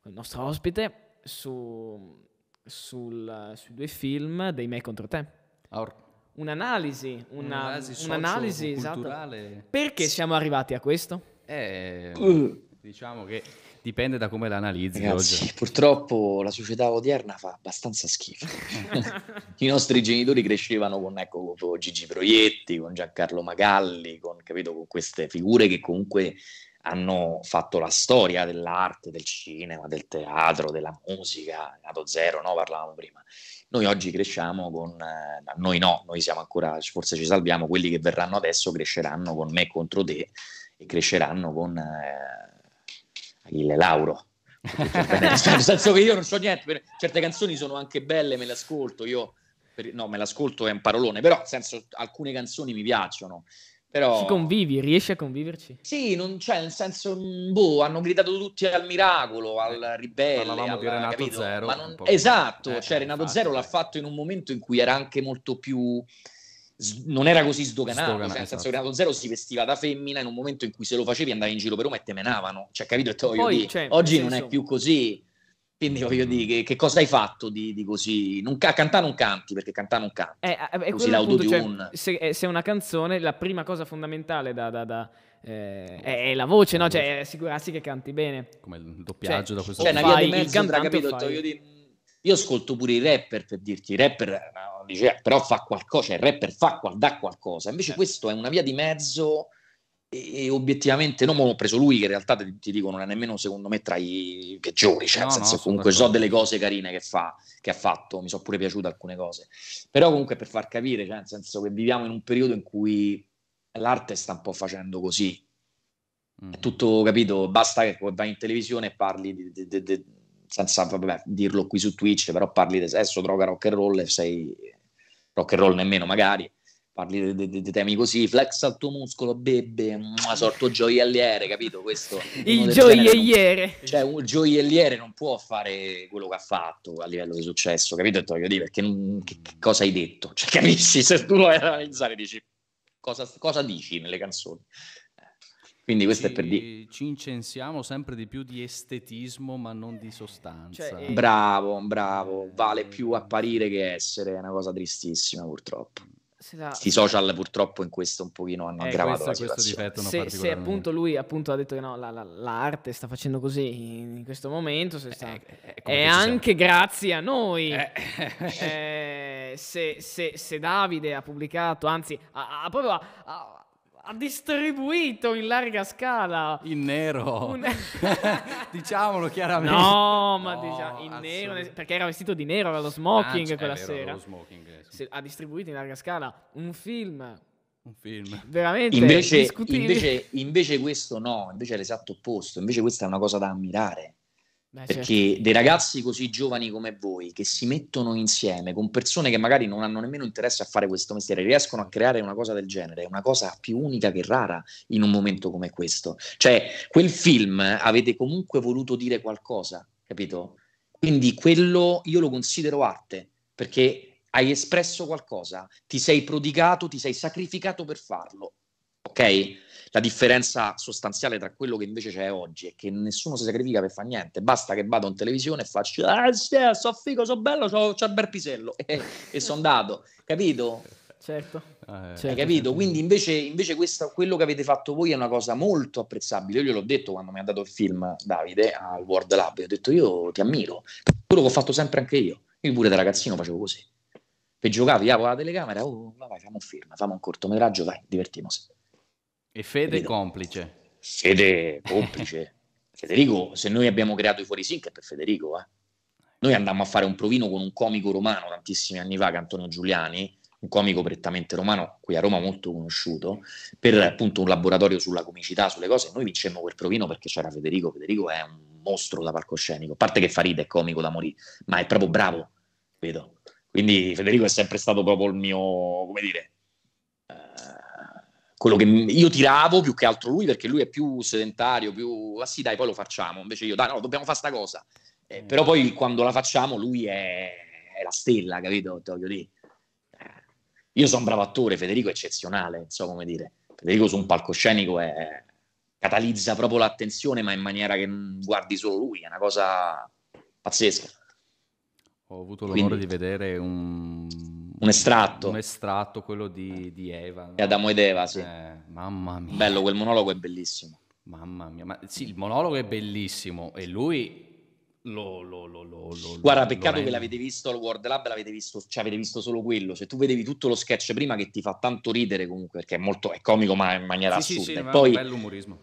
Speaker 2: con il nostro ospite su, sul, sui due film dei me contro te. Or- un'analisi, una, un'analisi, un'analisi esatto. Perché siamo arrivati a questo? Eh, uh.
Speaker 3: diciamo che dipende da come la Ragazzi, oggi. purtroppo la società odierna fa abbastanza schifo. I nostri genitori crescevano con, ecco, con Gigi Proietti, con Giancarlo Magalli, con, capito, con queste figure che comunque hanno fatto la storia dell'arte, del cinema, del teatro, della musica, nato zero, no? parlavamo prima. Noi oggi cresciamo con, eh, noi no, noi siamo ancora, forse ci salviamo, quelli che verranno adesso cresceranno con me contro te e cresceranno con eh, Achille Lauro.
Speaker 2: Nel
Speaker 3: senso che io non so niente, certe canzoni sono anche belle, me le ascolto, io no, me le ascolto è un parolone, però nel senso alcune canzoni mi piacciono. Però... Ci
Speaker 2: convivi, riesci a conviverci? Sì, non, cioè, nel
Speaker 3: senso, mm, boh, hanno gridato tutti al miracolo, al eh, ribelle. Parlavamo alla, di Renato capito? Zero. Non... Esatto, eh, cioè Renato Zero l'ha fatto in un momento in cui era anche molto più... Non era così sdoganato, Stoganato, cioè, nel senso che esatto. Renato Zero si vestiva da femmina in un momento in cui se lo facevi andavi in giro per Roma e te menavano, cioè capito? E Poi, cioè, oggi non senso... è più così. Quindi voglio dire, che, cosa hai fatto di, di così? Non ca- cantare non canti, perché cantare non canti.
Speaker 2: Eh, cioè, eh, così l'autotune. Cioè, se, se una canzone, la prima cosa fondamentale da, da, da eh, è, la voce, no? Cioè, assicurarsi che canti bene. Come il cioè, doppiaggio cioè, da questo cioè, punto di vista. Cioè, una via di mezzo, capito? Io, di...
Speaker 3: io, ascolto pure i rapper, per dirti, i rapper, eh, no, dice, però fa qualcosa, cioè il rapper fa, dà qualcosa. Invece eh. questo è una via di mezzo e, obiettivamente non ho preso lui che in realtà ti, ti, dico non è nemmeno secondo me tra i peggiori cioè no, senso no, comunque so delle cose carine che, fa, che ha fatto mi sono pure piaciute alcune cose però comunque per far capire cioè nel senso che viviamo in un periodo in cui l'arte sta un po' facendo così mm. è tutto capito basta che vai in televisione e parli di, di, di, di senza vabbè, dirlo qui su Twitch però parli di sesso droga rock and roll e sei rock and roll nemmeno magari parli di, di, di, temi così, flex al tuo muscolo, bebbe, sorto gioielliere, capito? Questo, il gioielliere. Non, cioè, un gioielliere non può fare quello che ha fatto a livello di successo, capito? E te voglio dire, perché non, che, che cosa hai detto? Cioè, capisci? Se tu lo vai ad analizzare dici, cosa, cosa dici nelle canzoni? Quindi questo ci, è per dire.
Speaker 1: Ci incensiamo sempre di più di estetismo, ma non di sostanza. Cioè, eh.
Speaker 3: bravo, bravo. Vale eh. più apparire che essere, è una cosa tristissima, purtroppo la... social purtroppo in questo un pochino hanno eh, aggravato questo, la situazione. Se, se, appunto
Speaker 2: lui appunto, ha detto che no, la, la, l'arte sta facendo così in questo momento, se eh, sta... eh, eh, è anche siamo. grazie a noi. Eh. eh. se, se, se, Davide ha pubblicato, anzi, ha, ha proprio ha, ha, ha distribuito in larga scala in nero un... diciamolo chiaramente no ma no, diciamo, in nero perché era vestito di nero aveva lo smoking ah, cioè, quella vero, sera smoking, eh, sì. ha distribuito in larga scala un film
Speaker 3: un film veramente invece, invece, invece questo no invece è l'esatto opposto invece questa è una cosa da ammirare
Speaker 2: perché certo. dei
Speaker 3: ragazzi così giovani come voi che si mettono insieme con persone che magari non hanno nemmeno interesse a fare questo mestiere riescono a creare una cosa del genere, è una cosa più unica che rara in un momento come questo. Cioè, quel film avete comunque voluto dire qualcosa, capito? Quindi quello io lo considero arte perché hai espresso qualcosa, ti sei prodigato, ti sei sacrificato per farlo ok? La differenza sostanziale tra quello che invece c'è oggi è che nessuno si sacrifica per fare niente, basta che vado in televisione e faccio ah, sì, eh, so figo, so bello, so, c'ho il berpisello e, e sono andato, capito?
Speaker 2: Certo. Ah, certo. Hai certo, capito?
Speaker 3: Certo. Quindi invece, invece questa, quello che avete fatto voi è una cosa molto apprezzabile. Io gliel'ho detto quando mi ha dato il film Davide al World Lab, ho detto io ti ammiro, quello che ho fatto sempre anche io. Io pure da ragazzino facevo così. Per giocare, ah, con la telecamera, oh, vai, famo un film, famo un cortometraggio, vai, divertimosi. E Fede Federico. complice. Fede complice. Federico, se noi abbiamo creato i fuorisync è per Federico, eh. Noi andammo a fare un provino con un comico romano tantissimi anni fa, Antonio Giuliani, un comico prettamente romano, qui a Roma molto conosciuto, per appunto un laboratorio sulla comicità, sulle cose. Noi vincemmo quel provino perché c'era Federico. Federico è un mostro da palcoscenico. A parte che fa ride, è comico da morire, ma è proprio bravo, vedo. Quindi Federico è sempre stato proprio il mio, come dire, quello che io tiravo più che altro lui perché lui è più sedentario, più ah sì dai poi lo facciamo, invece io dai no dobbiamo fare sta cosa, eh, mm. però poi quando la facciamo lui è, è la stella, capito? Te voglio dire. Eh, io sono un bravo attore, Federico è eccezionale, non so come dire. Federico su un palcoscenico è, catalizza proprio l'attenzione, ma in maniera che mm, guardi solo lui, è una cosa pazzesca. Ho avuto l'onore Quindi...
Speaker 1: di vedere un un estratto. Un estratto, quello di, di Eva. No? Adamo ed Eva, sì. Eh, mamma mia. Bello, quel monologo è
Speaker 3: bellissimo.
Speaker 1: Mamma mia, ma sì, il monologo è bellissimo e lui
Speaker 3: lo, lo, lo, lo Guarda, peccato che l'avete visto al World Lab, l'avete visto, cioè avete visto solo quello, cioè tu vedevi tutto lo sketch prima che ti fa tanto ridere comunque perché è molto è comico ma in maniera sì, assurda. Sì, sì, e poi, è un bell'umorismo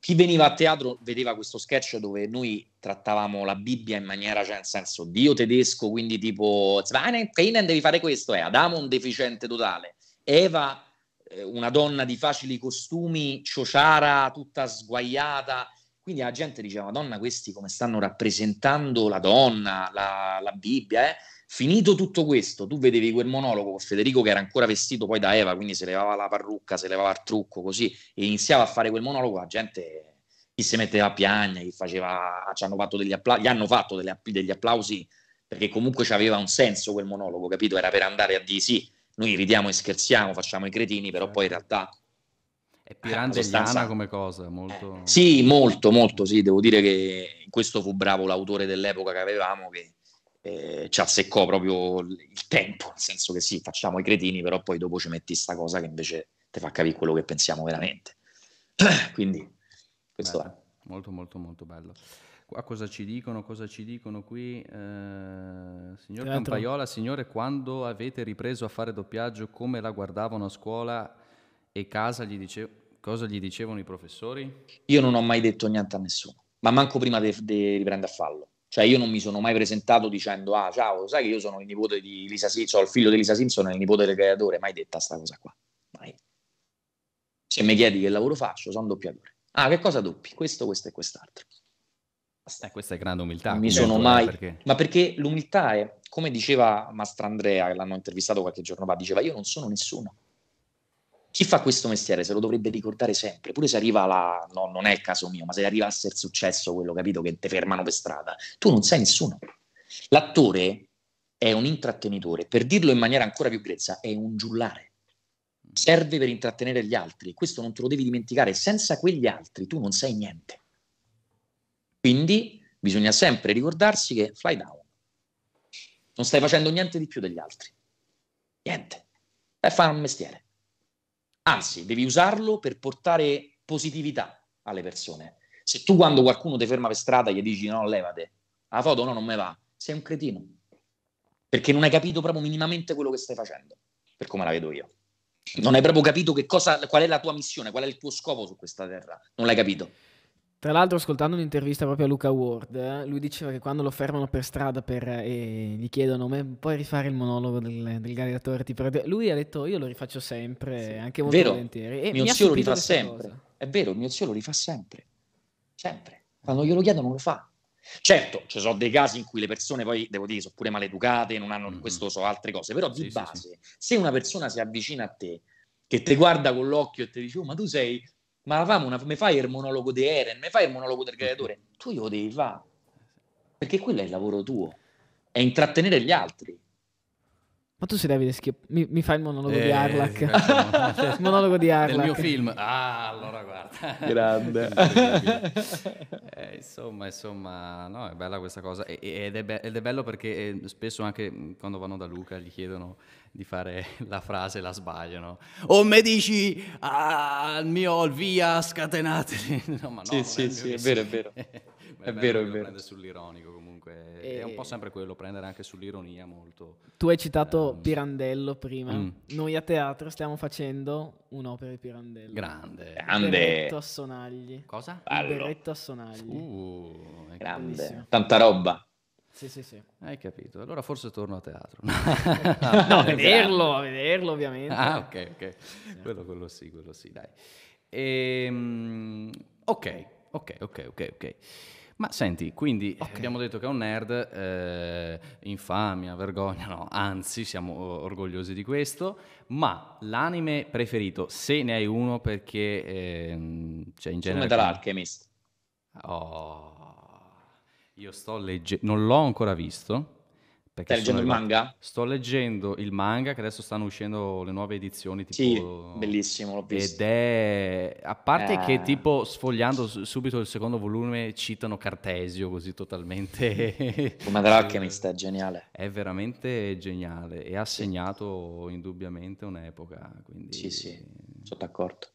Speaker 3: chi veniva a teatro vedeva questo sketch dove noi trattavamo la Bibbia in maniera, cioè nel senso, Dio tedesco, quindi tipo, Kainen devi fare questo, è eh, Adamo un deficiente totale, Eva eh, una donna di facili costumi, ciociara, tutta sguaiata. Quindi la gente diceva, Madonna, questi come stanno rappresentando la donna, la, la Bibbia, eh? Finito tutto questo, tu vedevi quel monologo con Federico che era ancora vestito poi da Eva, quindi se levava la parrucca, se levava il trucco, così, e iniziava a fare quel monologo, la gente, chi si metteva a piangere, chi faceva, ci hanno fatto degli, applausi, gli hanno fatto delle, degli applausi, perché comunque aveva un senso quel monologo, capito? Era per andare a dire sì, noi ridiamo e scherziamo, facciamo i cretini, però poi in realtà... È pirandelliana eh,
Speaker 1: come cosa, molto...
Speaker 3: Sì, molto, molto, sì, devo dire che questo fu bravo l'autore dell'epoca che avevamo, che eh, ci asseccò proprio il tempo, nel senso che sì, facciamo i cretini, però poi dopo ci metti sta cosa che invece ti fa capire quello che pensiamo veramente. Quindi, questo bello, è.
Speaker 1: Molto, molto, molto bello. Qua cosa ci dicono, cosa ci dicono qui? Eh, signor Teatro. Campaiola, signore, quando avete ripreso a fare doppiaggio, come la guardavano a scuola e casa gli dicevo, cosa gli dicevano i professori? Io non ho mai detto
Speaker 3: niente a nessuno, ma manco prima di riprendere a fallo. Cioè io non mi sono mai presentato dicendo ah ciao, sai che io sono il nipote di Lisa Simpson, il figlio di Lisa Simpson e il nipote del creatore, mai detta sta cosa qua. Mai. Se mi chiedi che lavoro faccio, sono doppiatore. Ah, che cosa doppi? Questo, questo e quest'altro.
Speaker 1: Eh, questa è grande umiltà. mi sono eh, mai... Perché...
Speaker 3: Ma perché l'umiltà è, come diceva Mastrandrea, che l'hanno intervistato qualche giorno fa, diceva io non sono nessuno chi fa questo mestiere se lo dovrebbe ricordare sempre, pure se arriva la, no, non è il caso mio, ma se arriva a essere successo quello, capito, che ti fermano per strada, tu non sei nessuno. L'attore è un intrattenitore, per dirlo in maniera ancora più grezza, è un giullare. Serve per intrattenere gli altri, questo non te lo devi dimenticare, senza quegli altri tu non sei niente. Quindi bisogna sempre ricordarsi che fly down, non stai facendo niente di più degli altri, niente, è fare un mestiere. Anzi, devi usarlo per portare positività alle persone. Se tu quando qualcuno ti ferma per strada gli dici no, levate, la foto no, non me va, sei un cretino. Perché non hai capito proprio minimamente quello che stai facendo, per come la vedo io. Non hai proprio capito cosa, qual è la tua missione, qual è il tuo scopo su questa terra. Non l'hai capito.
Speaker 2: Tra l'altro, ascoltando un'intervista proprio a Luca Ward, lui diceva che quando lo fermano per strada per, eh, e gli chiedono: Puoi rifare il monologo del, del gladiatore? Lui ha detto: Io lo rifaccio sempre, sì. anche molto vero. volentieri. E mio mi zio lo rifà sempre.
Speaker 3: Cosa. È vero, mio zio lo rifà sempre. Sempre. Quando glielo chiedono, lo fa. Certo, ci sono dei casi in cui le persone poi, devo dire, sono pure maleducate, non hanno mm-hmm. questo, so altre cose, però di sì, base, sì, se una persona si avvicina a te, che ti guarda con l'occhio e ti dice, oh, ma tu sei ma la famo una, mi fai il monologo di Eren, mi fai il monologo del creatore, tu glielo devi fare, perché quello è il lavoro tuo, è intrattenere
Speaker 2: gli altri. Ma tu sei Davide Schioppa, mi, mi fai il monologo eh, di Arlac. Eh, il monologo di Arlac. Nel mio film. Ah, allora guarda. Grande.
Speaker 1: eh, insomma, insomma, no, è bella questa cosa. Ed è, be- ed è bello perché eh, spesso anche quando vanno da Luca gli chiedono di fare la frase la sbagliano. O mi dici al ah, mio via scatenate. No, ma no, sì, sì, è sì, è vero, è vero. È, vero, è vero. Prende sull'ironico comunque. E... È un po' eh. sempre quello, prendere anche sull'ironia molto.
Speaker 2: Tu hai citato eh, Pirandello prima. Mm. Noi a teatro stiamo facendo un'opera di Pirandello. Grande. Grande. Berretto a sonagli. Cosa? Berretto a sonagli. Uh,
Speaker 1: grande. Tanta roba. Sì, sì, sì. Hai capito. Allora forse torno a teatro. no, a vederlo,
Speaker 2: a esatto. vederlo ovviamente. Ah, ok, ok.
Speaker 1: Sì. Quello, quello sì, quello sì, dai. Ehm, ok, ok, ok, ok, ok. Ma senti, quindi eh, okay. abbiamo detto che è un nerd, eh, infamia, vergogna, no, anzi siamo orgogliosi di questo, ma l'anime preferito, se ne hai uno perché eh, cioè in genere... Fullmetal Alchemist. Oh, io sto leggendo, non l'ho ancora visto. Stai leggendo il manga? Sto leggendo il manga che adesso stanno uscendo le nuove edizioni. Tipo...
Speaker 3: Sì, bellissimo, l'ho visto.
Speaker 1: Ed è... A parte eh... che tipo sfogliando subito il secondo volume citano Cartesio così totalmente... Come Drachemist è geniale. È veramente geniale e ha segnato sì. indubbiamente un'epoca. Quindi... Sì, sì, sono d'accordo.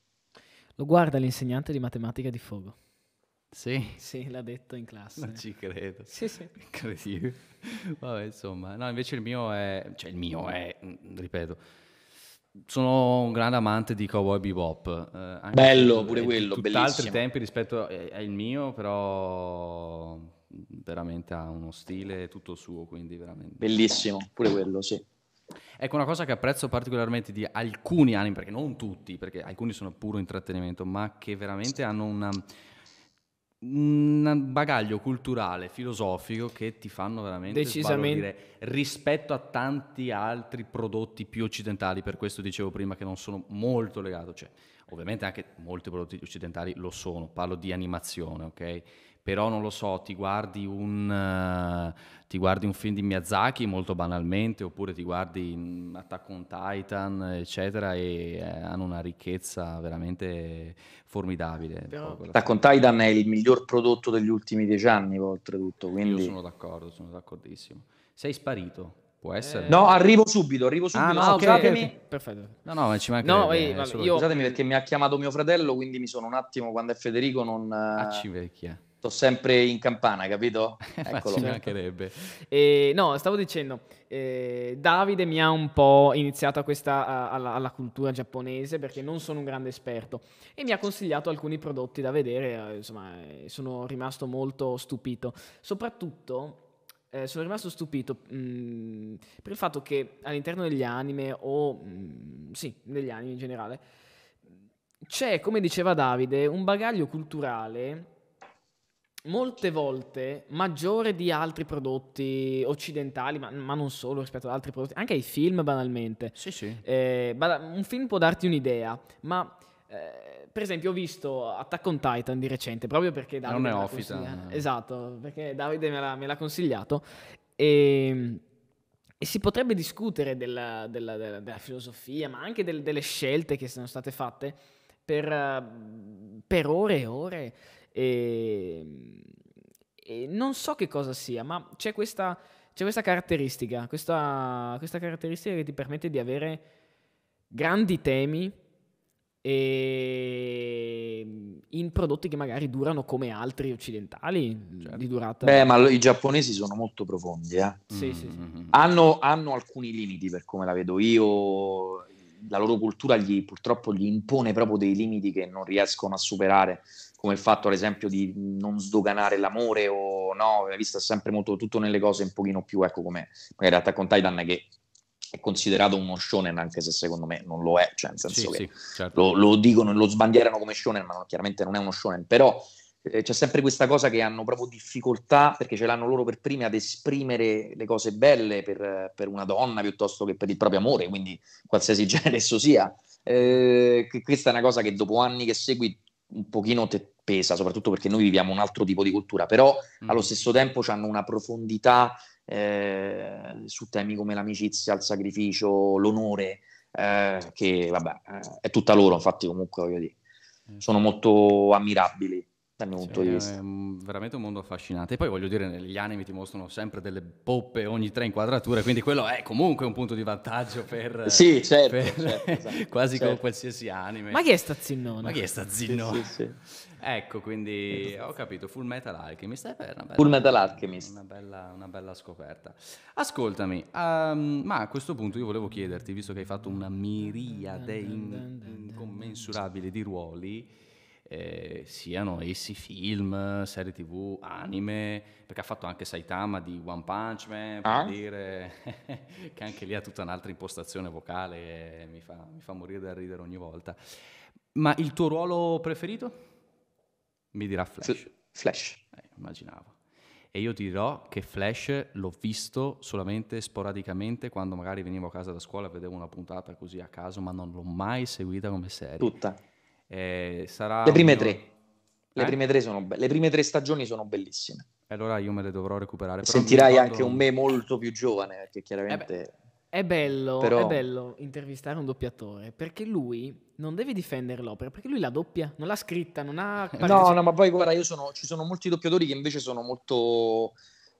Speaker 2: Lo guarda l'insegnante di matematica di Fogo. Sì. Sì, l'ha detto in classe. Non ci
Speaker 1: credo. Sì, sì. Incredibile. Vabbè, insomma. No, invece il mio è... Cioè, il mio è... Mm, ripeto. Sono un grande amante di Cowboy Bebop. Eh, Bello, pure quello, bellissimo. altri tempi rispetto al mio, però veramente ha uno stile tutto suo, quindi veramente...
Speaker 3: Bellissimo, pure quello, sì.
Speaker 1: Ecco una cosa che apprezzo particolarmente di alcuni anime, perché non tutti, perché alcuni sono puro intrattenimento, ma che veramente hanno una un bagaglio culturale, filosofico che ti fanno veramente Decisamente. rispetto a tanti altri prodotti più occidentali, per questo dicevo prima che non sono molto legato, cioè, ovviamente anche molti prodotti occidentali lo sono, parlo di animazione, ok? però non lo so, ti guardi un, uh, ti guardi un film di Miyazaki molto banalmente, oppure ti guardi mm, Attack on Titan, eccetera, e eh, hanno una ricchezza veramente formidabile. Però... Attack on Titan
Speaker 3: è il miglior prodotto degli ultimi dieci anni, oltretutto. Quindi... Io sono d'accordo, sono d'accordissimo.
Speaker 1: Sei sparito. Può essere. Eh... No, arrivo subito, arrivo ah, subito. Ah, no, scusatemi. Okay.
Speaker 2: Perfetto. No,
Speaker 1: no, ci manca. No, eh, io... Scusatemi
Speaker 3: perché mi ha chiamato mio fratello, quindi mi sono un attimo quando è Federico non... Eh, ah, ci vecchia. Sto sempre in campana, capito? Eh, Eccolo. ci mancherebbe.
Speaker 2: Eh, no, stavo dicendo, eh, Davide mi ha un po' iniziato a questa, a, alla, alla, cultura giapponese perché non sono un grande esperto e mi ha consigliato alcuni prodotti da vedere, eh, insomma sono rimasto molto stupito. Soprattutto eh, sono rimasto stupito mh, mm, per il fatto che all'interno degli anime o mh, mm, sì, degli anime in generale c'è, come diceva Davide, un bagaglio culturale molte volte maggiore di altri prodotti occidentali, ma, ma, non solo rispetto ad altri prodotti, anche ai film banalmente. Sì, sì. Eh, un film può darti un'idea, ma eh, per esempio ho visto Attack on Titan di recente, proprio perché Davide... Non è Offitan. Eh. Esatto, perché Davide me l'ha, me l'ha consigliato. E... Ehm, e si potrebbe discutere della, della, della, della filosofia, ma anche del, delle scelte che sono state fatte per, eh, per ore e ore. E, ehm, e non so che cosa sia, ma c'è questa, c'è questa caratteristica, questa, questa caratteristica che ti permette di avere grandi temi e ehm, in prodotti che magari durano come altri occidentali certo. di durata. Beh, ma i giapponesi sono molto
Speaker 3: profondi, eh? sì, mm-hmm. sì, sì. Mm-hmm. Hanno, hanno, alcuni limiti per come la vedo io la loro cultura gli, purtroppo gli impone proprio dei limiti che non riescono a superare, come il fatto ad esempio di non sdoganare l'amore o no, hai visto è sempre molto tutto nelle cose un pochino più, ecco come magari Attack on Titan che è considerato uno shonen anche se secondo me non lo è, cioè nel senso sì, che sì, certo. lo, lo, dicono e lo sbandierano come shonen ma non, chiaramente non è uno shonen, però eh, c'è sempre questa cosa che hanno proprio difficoltà, perché ce l'hanno loro per primi, ad esprimere le cose belle per, per una donna piuttosto che per il proprio amore, quindi qualsiasi genere esso sia. Eh, questa è una cosa che dopo anni che segui un pochino te pesa, soprattutto perché noi viviamo un altro tipo di cultura, però mm. allo stesso tempo hanno una profondità eh, su temi come l'amicizia, il sacrificio, l'onore, eh, che vabbè, eh, è tutta loro, infatti comunque voglio dire, mm. sono molto ammirabili dal mio sì, punto di vista. È
Speaker 1: veramente un mondo affascinante. E poi voglio dire, negli anime ti mostrano sempre delle poppe ogni tre inquadrature, quindi quello è comunque un punto di vantaggio per... Sì, certo. Per, certo esatto, quasi certo. con qualsiasi anime. Ma chi è sta zinnone? Ma chi è sta zinnone? Sì, sì, ecco, quindi ho capito, Full Metal Alchemist è eh, una bella, Full Metal Alchemist. Una bella, una bella scoperta. Ascoltami, um, ma a questo punto io volevo chiederti, visto che hai fatto una miriade incommensurabile in, di ruoli, eh, siano essi film, serie tv, anime, perché ha fatto anche Saitama di One Punch Man, per ah? dire che anche lì ha tutta un'altra impostazione vocale, eh, mi fa, mi fa morire dal ridere ogni volta. Ma il tuo ruolo preferito? Mi dirà Flash. S-
Speaker 3: Flash. Eh,
Speaker 1: immaginavo. E io ti dirò che Flash l'ho visto solamente sporadicamente quando magari venivo a casa da scuola e vedevo una puntata così a caso, ma non l'ho mai seguita come serie.
Speaker 3: Tutta. Eh, sarà le prime mio... tre. Le, eh? prime tre sono be- le prime tre stagioni sono bellissime.
Speaker 1: E allora io me le dovrò recuperare. Sentirai ricordo... anche un me molto più giovane,
Speaker 3: perché chiaramente... Eh
Speaker 2: è bello, Però... è bello intervistare un doppiatore perché lui non deve difendere l'opera perché lui la doppia, non l'ha scritta, non ha. No, no, ma poi guarda, io
Speaker 3: sono, ci sono molti doppiatori che invece sono molto.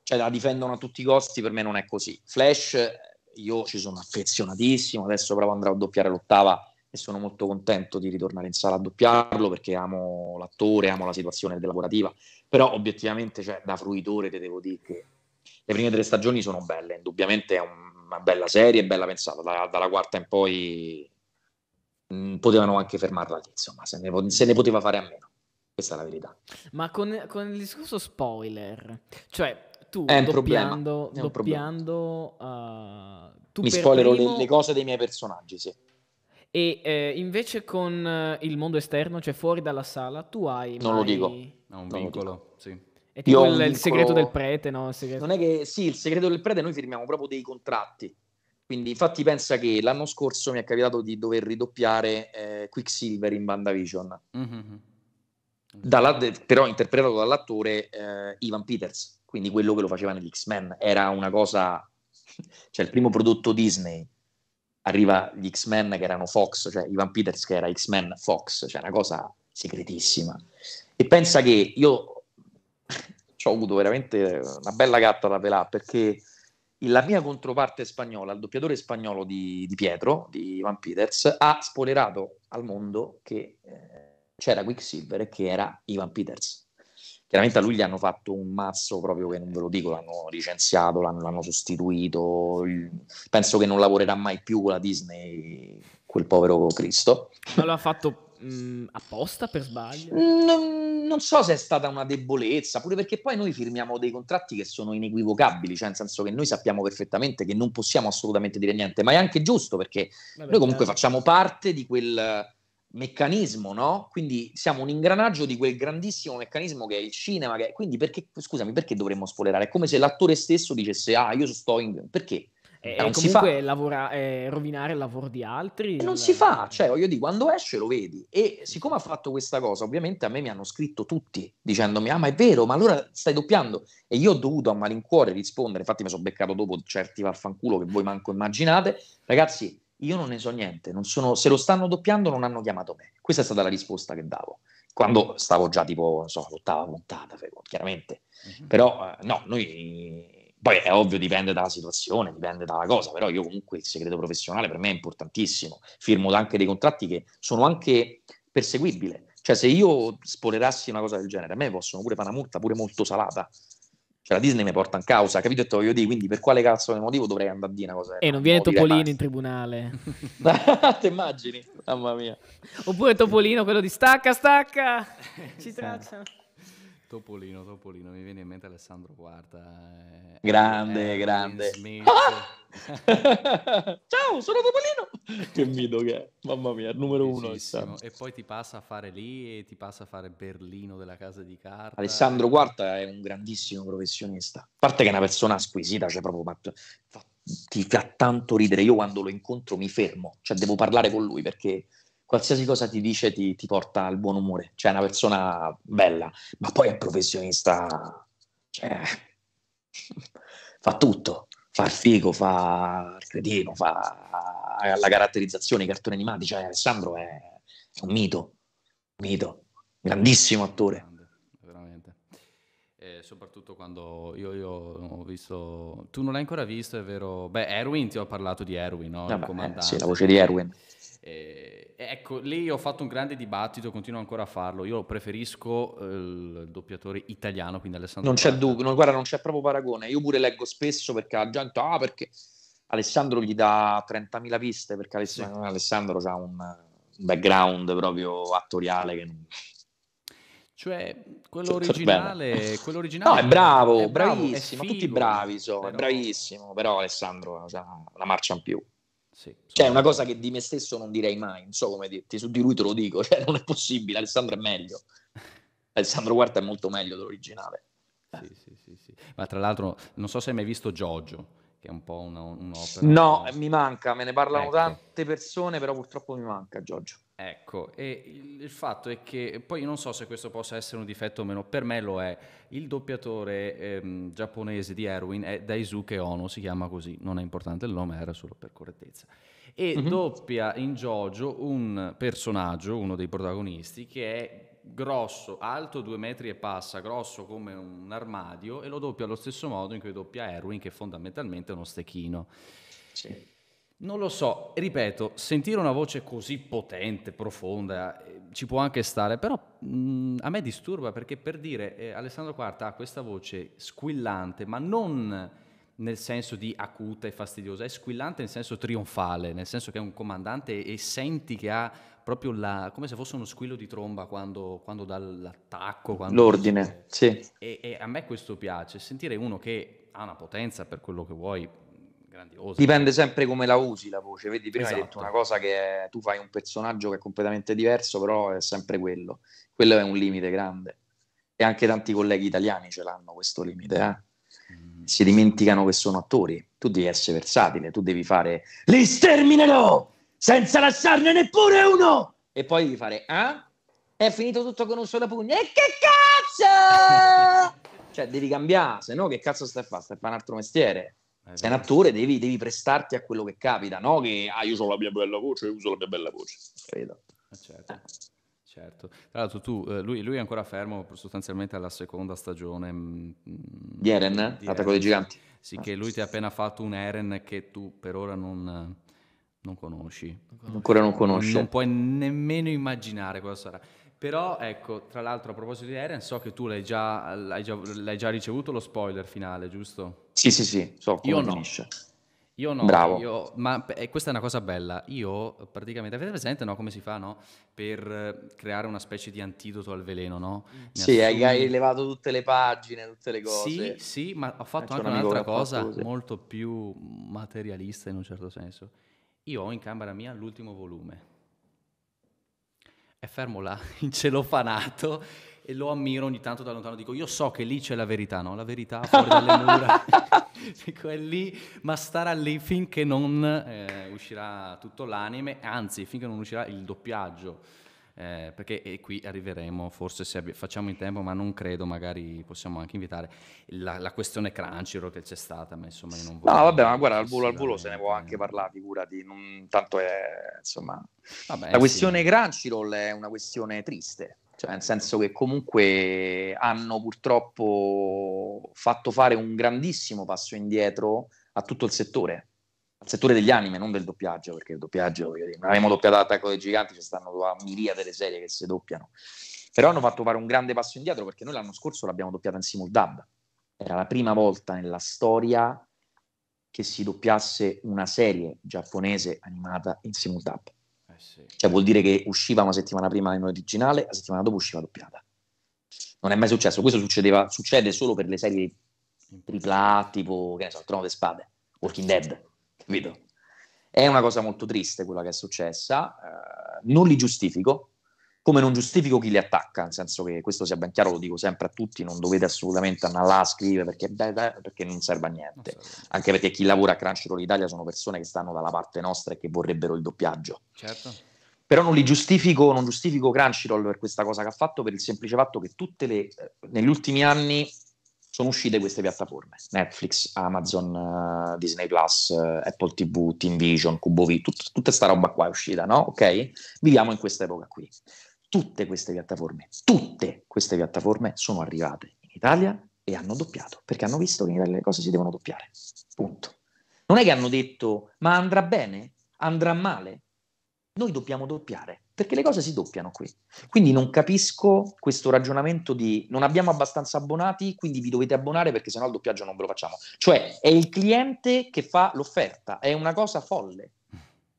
Speaker 3: cioè la difendono a tutti i costi. Per me non è così. Flash, io ci sono affezionatissimo. Adesso proprio andrò a doppiare l'ottava e sono molto contento di ritornare in sala a doppiarlo perché amo l'attore, amo la situazione lavorativa, però obiettivamente cioè, da fruitore te devo dire che le prime tre stagioni sono belle, indubbiamente è una bella serie, bella pensata, da, dalla quarta in poi mh, mm, potevano anche fermarla lì, insomma, se ne, se ne poteva fare a meno, questa è la verità.
Speaker 2: Ma con, con il discorso spoiler, cioè tu è un doppiando, problema. È un doppiando Uh, tu mi spoilerò primo... le, le cose dei miei personaggi, sì. E eh, invece con eh, il mondo esterno, cioè fuori dalla sala, tu hai... Non mai... lo dico. È un vincolo,
Speaker 3: sì. È tipo il, vincolo... il, segreto del
Speaker 2: prete, no? Segreto... Non è che... Sì, il segreto del prete noi firmiamo
Speaker 3: proprio dei contratti. Quindi infatti pensa che l'anno scorso mi è capitato di dover ridoppiare eh, Quicksilver in BandaVision. Mm-hmm. Dalla, però interpretato dall'attore eh, Ivan Peters, quindi quello che lo faceva negli X-Men. Era una cosa, cioè il primo prodotto Disney arriva gli X-Men che erano Fox, cioè Ivan Peters che era X-Men Fox, cioè una cosa segretissima. E pensa che io ho avuto veramente una bella gatta da pelare perché la mia controparte spagnola, il doppiatore spagnolo di, di Pietro, di Ivan Peters, ha spoilerato al mondo che eh, c'era Quicksilver e che era Ivan Peters. Chiaramente a lui gli hanno fatto un mazzo proprio che non ve lo dico, l'hanno licenziato, l'hanno, l'hanno sostituito. Penso che non lavorerà mai più con la Disney, quel povero Cristo.
Speaker 2: Ma l'ha fatto Mm, apposta per sbaglio? Non, non, so se è stata una
Speaker 3: debolezza, pure perché poi noi firmiamo dei contratti che sono inequivocabili, cioè nel senso che noi sappiamo perfettamente che non possiamo assolutamente dire niente, ma è anche giusto perché Vabbè, noi comunque certo. facciamo parte di quel meccanismo, no? Quindi siamo un ingranaggio di quel grandissimo meccanismo che è il cinema. È... Quindi perché, scusami, perché dovremmo spoilerare? È come se l'attore stesso dicesse, ah, io sto in... Perché? E, cioè, non comunque si fa.
Speaker 2: Lavora, eh, rovinare il lavoro di altri. E non si fa, eh. cioè voglio dire,
Speaker 3: quando esce lo vedi. E siccome ha fatto questa cosa, ovviamente a me mi hanno scritto tutti dicendomi, ah ma è vero, ma allora stai doppiando. E io ho dovuto a malincuore rispondere, infatti mi sono beccato dopo certi vaffanculo che voi manco immaginate. Ragazzi, io non ne so niente, non sono, se lo stanno doppiando non hanno chiamato me. Questa è stata la risposta che davo, quando stavo già tipo, non so, l'ottava puntata, chiaramente. Mm-hmm. Però eh, no, noi, poi è ovvio dipende dalla situazione, dipende dalla cosa, però io comunque il segreto professionale per me è importantissimo, firmo anche dei contratti che sono anche perseguibili. Cioè se io spolerassi una cosa del genere, a me possono pure fare una multa, pure molto salata, cioè, la Disney mi porta in causa, capito? E voglio dire, quindi per quale cazzo di motivo
Speaker 2: dovrei andare a dire una cosa? E non viene Topolino in tribunale. Te immagini? Mamma mia. Oppure Topolino, quello di stacca, stacca, ci traccia.
Speaker 1: Topolino, Topolino, mi viene in mente Alessandro Quarta.
Speaker 3: Eh, grande, eh,
Speaker 2: grande. Ah!
Speaker 3: Ciao, sono Topolino! che video che è, mamma mia, numero Bellissimo. uno.
Speaker 1: E poi ti passa a fare lì e ti passa a fare Berlino della casa di carta. Alessandro
Speaker 3: Quarta è un grandissimo professionista. A parte che è una persona squisita, cioè proprio fatto, ti fa tanto ridere. Io quando lo incontro mi fermo, cioè devo parlare con lui perché qualsiasi cosa ti dice ti, ti porta al buon umore, cioè è una persona bella, ma poi è professionista, cioè, fa tutto, fa il figo, fa il cretino, fa la caratterizzazione, i cartoni animati, cioè Alessandro è, un mito, un mito, grandissimo attore.
Speaker 1: E soprattutto quando io, io, ho visto. Tu non l'hai ancora visto, è vero? Beh, Erwin ti ho parlato di Erwin, no? Ah, beh, eh, sì, la voce di Erwin. Eh, ecco, lì ho fatto un grande dibattito, continuo ancora a farlo. Io preferisco eh, il doppiatore
Speaker 3: italiano, quindi Alessandro. Non c'è dubbio, no, guarda, non c'è proprio paragone. Io pure leggo spesso perché la gente, ah, perché Alessandro gli dà 30.000 piste, perché Aless- sì. Alessandro ha un, background proprio attoriale che non. Cioè, quello cioè, cioè, originale, quello originale, No, è bravo, è bravo bravissimo, figo, tutti bravi, so, però... è bravissimo, però Alessandro ha la marcia in più. Sì, cioè, è una cosa che di me stesso non direi mai, non so come dirti, su di lui te lo dico, cioè, non è possibile, Alessandro è meglio. Alessandro Quarta è molto meglio dell'originale. Sì,
Speaker 1: sì, sì, sì, Ma tra l'altro, non so se hai mai visto Giorgio, che è un po' una, un'opera. No, che... mi manca, me ne parlano ecco. tante
Speaker 3: persone, però purtroppo mi manca Giorgio.
Speaker 1: Ecco, e il, fatto è che poi non so se questo possa essere un difetto o meno, per me lo è. Il doppiatore ehm, giapponese di Erwin è Daisuke Ono, si chiama così, non è importante il nome, era solo per correttezza. E mm-hmm. doppia in Jojo un personaggio, uno dei protagonisti, che è grosso, alto due metri e passa, grosso come un armadio, e lo doppia allo stesso modo in cui doppia Erwin, che è fondamentalmente è uno stecchino. Sì. Non lo so, ripeto, sentire una voce così potente, profonda, eh, ci può anche stare, però mh, mm, a me disturba perché per dire eh, Alessandro Quarta ha questa voce squillante, ma non nel senso di acuta e fastidiosa, è squillante nel senso trionfale, nel senso che è un comandante e senti che ha proprio la, come se fosse uno squillo di tromba quando, quando dà l'attacco. Quando L'ordine, si... sì. E, e a me questo piace, sentire uno che ha una potenza per quello che vuoi, grandiosa. Dipende sempre come
Speaker 3: la usi la voce, vedi prima esatto. hai detto esatto. una cosa che tu fai un personaggio che è completamente diverso, però è sempre quello. Quello è un limite grande e anche tanti colleghi italiani ce l'hanno questo limite, eh? Mm. Si dimenticano che sono attori, tu devi essere versatile, tu devi fare li sterminerò senza lasciarne neppure uno e poi devi fare ah è finito tutto con un solo pugno e che cazzo cioè devi cambiare se no che cazzo stai a fare stai a fare un altro mestiere eh, Sei un attore, devi, devi, prestarti a quello che capita, no che ah, io ho la mia bella voce, io uso la mia bella voce. Credo. Eh, certo.
Speaker 1: Certo, tra l'altro tu, eh, lui, lui, è ancora fermo sostanzialmente alla seconda stagione mm, mm, di Eren, eh? Attacco dei Giganti. Sì, ah. che lui ti ha appena fatto un Eren che tu per ora non, non conosci. Ancora non conosci. non puoi nemmeno immaginare cosa sarà. Però ecco, tra l'altro a proposito di Eren, so che tu l'hai già, l'hai già, l'hai già ricevuto lo spoiler finale, giusto?
Speaker 3: Sì, sì, sì, so Io no.
Speaker 1: Io no, Bravo. Io, ma eh, questa è una cosa bella. Io praticamente, avete presente no, come si fa no? per creare una specie di antidoto al veleno? No? sì, assumi... hai levato tutte le pagine, tutte le cose. Sì, sì, ma ho fatto anche un un'altra cosa fatto, sì. molto più materialista in un certo senso. Io ho in camera mia l'ultimo volume è fermo là, in incelofanato, e lo ammiro ogni tanto da lontano. Dico, io so che lì c'è la verità, no? La verità fuori dalle mura. Dico, è lì, ma starà lì finché non eh, uscirà tutto l'anime, anzi, finché non uscirà il doppiaggio eh, perché e qui arriveremo forse se abbi- facciamo in tempo, ma non credo, magari possiamo anche invitare la, la questione Crunchyroll che c'è stata, ma insomma io non voglio...
Speaker 3: No, vabbè, ma guarda, al volo al volo se ne può anche parlare, figurati, non, tanto è, insomma... Vabbè, la questione sì. Crunchyroll è una questione triste, cioè nel senso che comunque hanno purtroppo fatto fare un grandissimo passo indietro a tutto il settore, settore degli anime, non del doppiaggio, perché il doppiaggio, non avremmo doppiato l'attacco dei Giganti, ci stanno a miriade le serie che si doppiano. Però hanno fatto fare un grande passo indietro perché noi l'anno scorso l'abbiamo doppiata in simuldub. Era la prima volta nella storia che si doppiasse una serie giapponese animata in simuldub. Eh sì. Cioè vuol dire che usciva una settimana prima in originale, la settimana dopo usciva doppiata. Non è mai successo, questo succedeva, succede solo per le serie tripla tipo, che ne so, Trono delle Spade, Walking Dead, capito? È una cosa molto triste quella che è successa, uh, non li giustifico, come non giustifico chi li attacca, nel senso che questo sia ben chiaro, lo dico sempre a tutti, non dovete assolutamente andare là a scrivere perché, beh, perché non serve a niente, anche perché chi lavora a Crunchyroll Italia sono persone che stanno dalla parte nostra e che vorrebbero il doppiaggio. Certo. Però non li giustifico, non giustifico Crunchyroll per questa cosa che ha fatto, per il semplice fatto che tutte le, eh, negli ultimi anni sono uscite queste piattaforme, Netflix, Amazon, uh, Disney Plus, uh, Apple TV, Team Vision, CuboV, tut- tutta questa roba qua è uscita, no? Ok? Viviamo in questa epoca qui. Tutte queste piattaforme, tutte queste piattaforme sono arrivate in Italia e hanno doppiato, perché hanno visto che in Italia le cose si devono doppiare. Punto. Non è che hanno detto, ma andrà bene? Andrà male? noi dobbiamo doppiare, perché le cose si doppiano qui. Quindi non capisco questo ragionamento di non abbiamo abbastanza abbonati, quindi vi dovete abbonare perché sennò il doppiaggio non ve lo facciamo. Cioè è il cliente che fa l'offerta, è una cosa folle.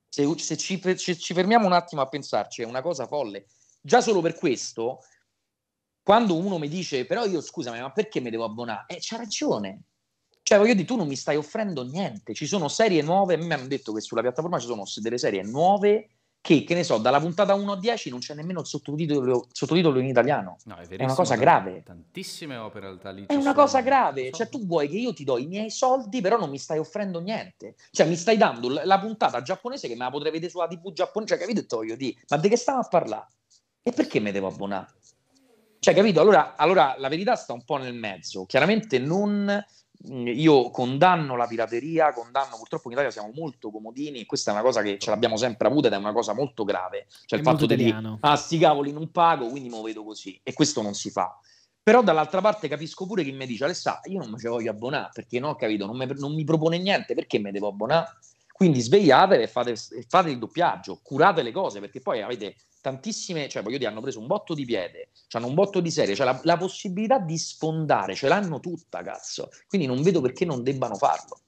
Speaker 3: Se, se, ci, se ci fermiamo un attimo a pensarci, è una cosa folle. Già solo per questo, quando uno mi dice però io scusami, ma perché mi devo abbonare? Eh, c'ha ragione, cioè voglio dire tu non mi stai offrendo niente ci sono serie nuove mi hanno detto che sulla piattaforma ci sono delle serie nuove che, che ne so, dalla puntata 1 a 10 non c'è nemmeno il sottotitolo, sottotitolo in italiano. No, è, è, una cosa grave. Tantissime opere al talito. È una cosa grave. Cioè, tu vuoi che io ti do i miei soldi, però non mi stai offrendo niente. Cioè, mi stai dando la, la puntata giapponese che me la potrei vedere sulla TV giapponese. Cioè, capito? Io di, ma di che stiamo a parlare? E perché me devo abbonare? Cioè, capito? Allora, allora la verità sta un po' nel mezzo. Chiaramente non Mm, io condanno la pirateria, condanno purtroppo in Italia siamo molto comodini e questa è una cosa che ce l'abbiamo sempre avuta ed è una cosa molto grave, cioè è il fatto di ah sti cavoli non pago, quindi me lo vedo così e questo non si fa. Però dall'altra parte capisco pure chi mi dice Alessà, io non mi ci voglio abbonare perché no, capito, non mi, non mi propone niente, perché me devo abbonare? Quindi svegliate e fate, fate il doppiaggio, curate le cose, perché poi avete tantissime, cioè voglio dire, hanno preso un botto di piede, cioè hanno un botto di serie, cioè la, la, possibilità di sfondare, ce l'hanno tutta, cazzo. Quindi non vedo perché non debbano farlo.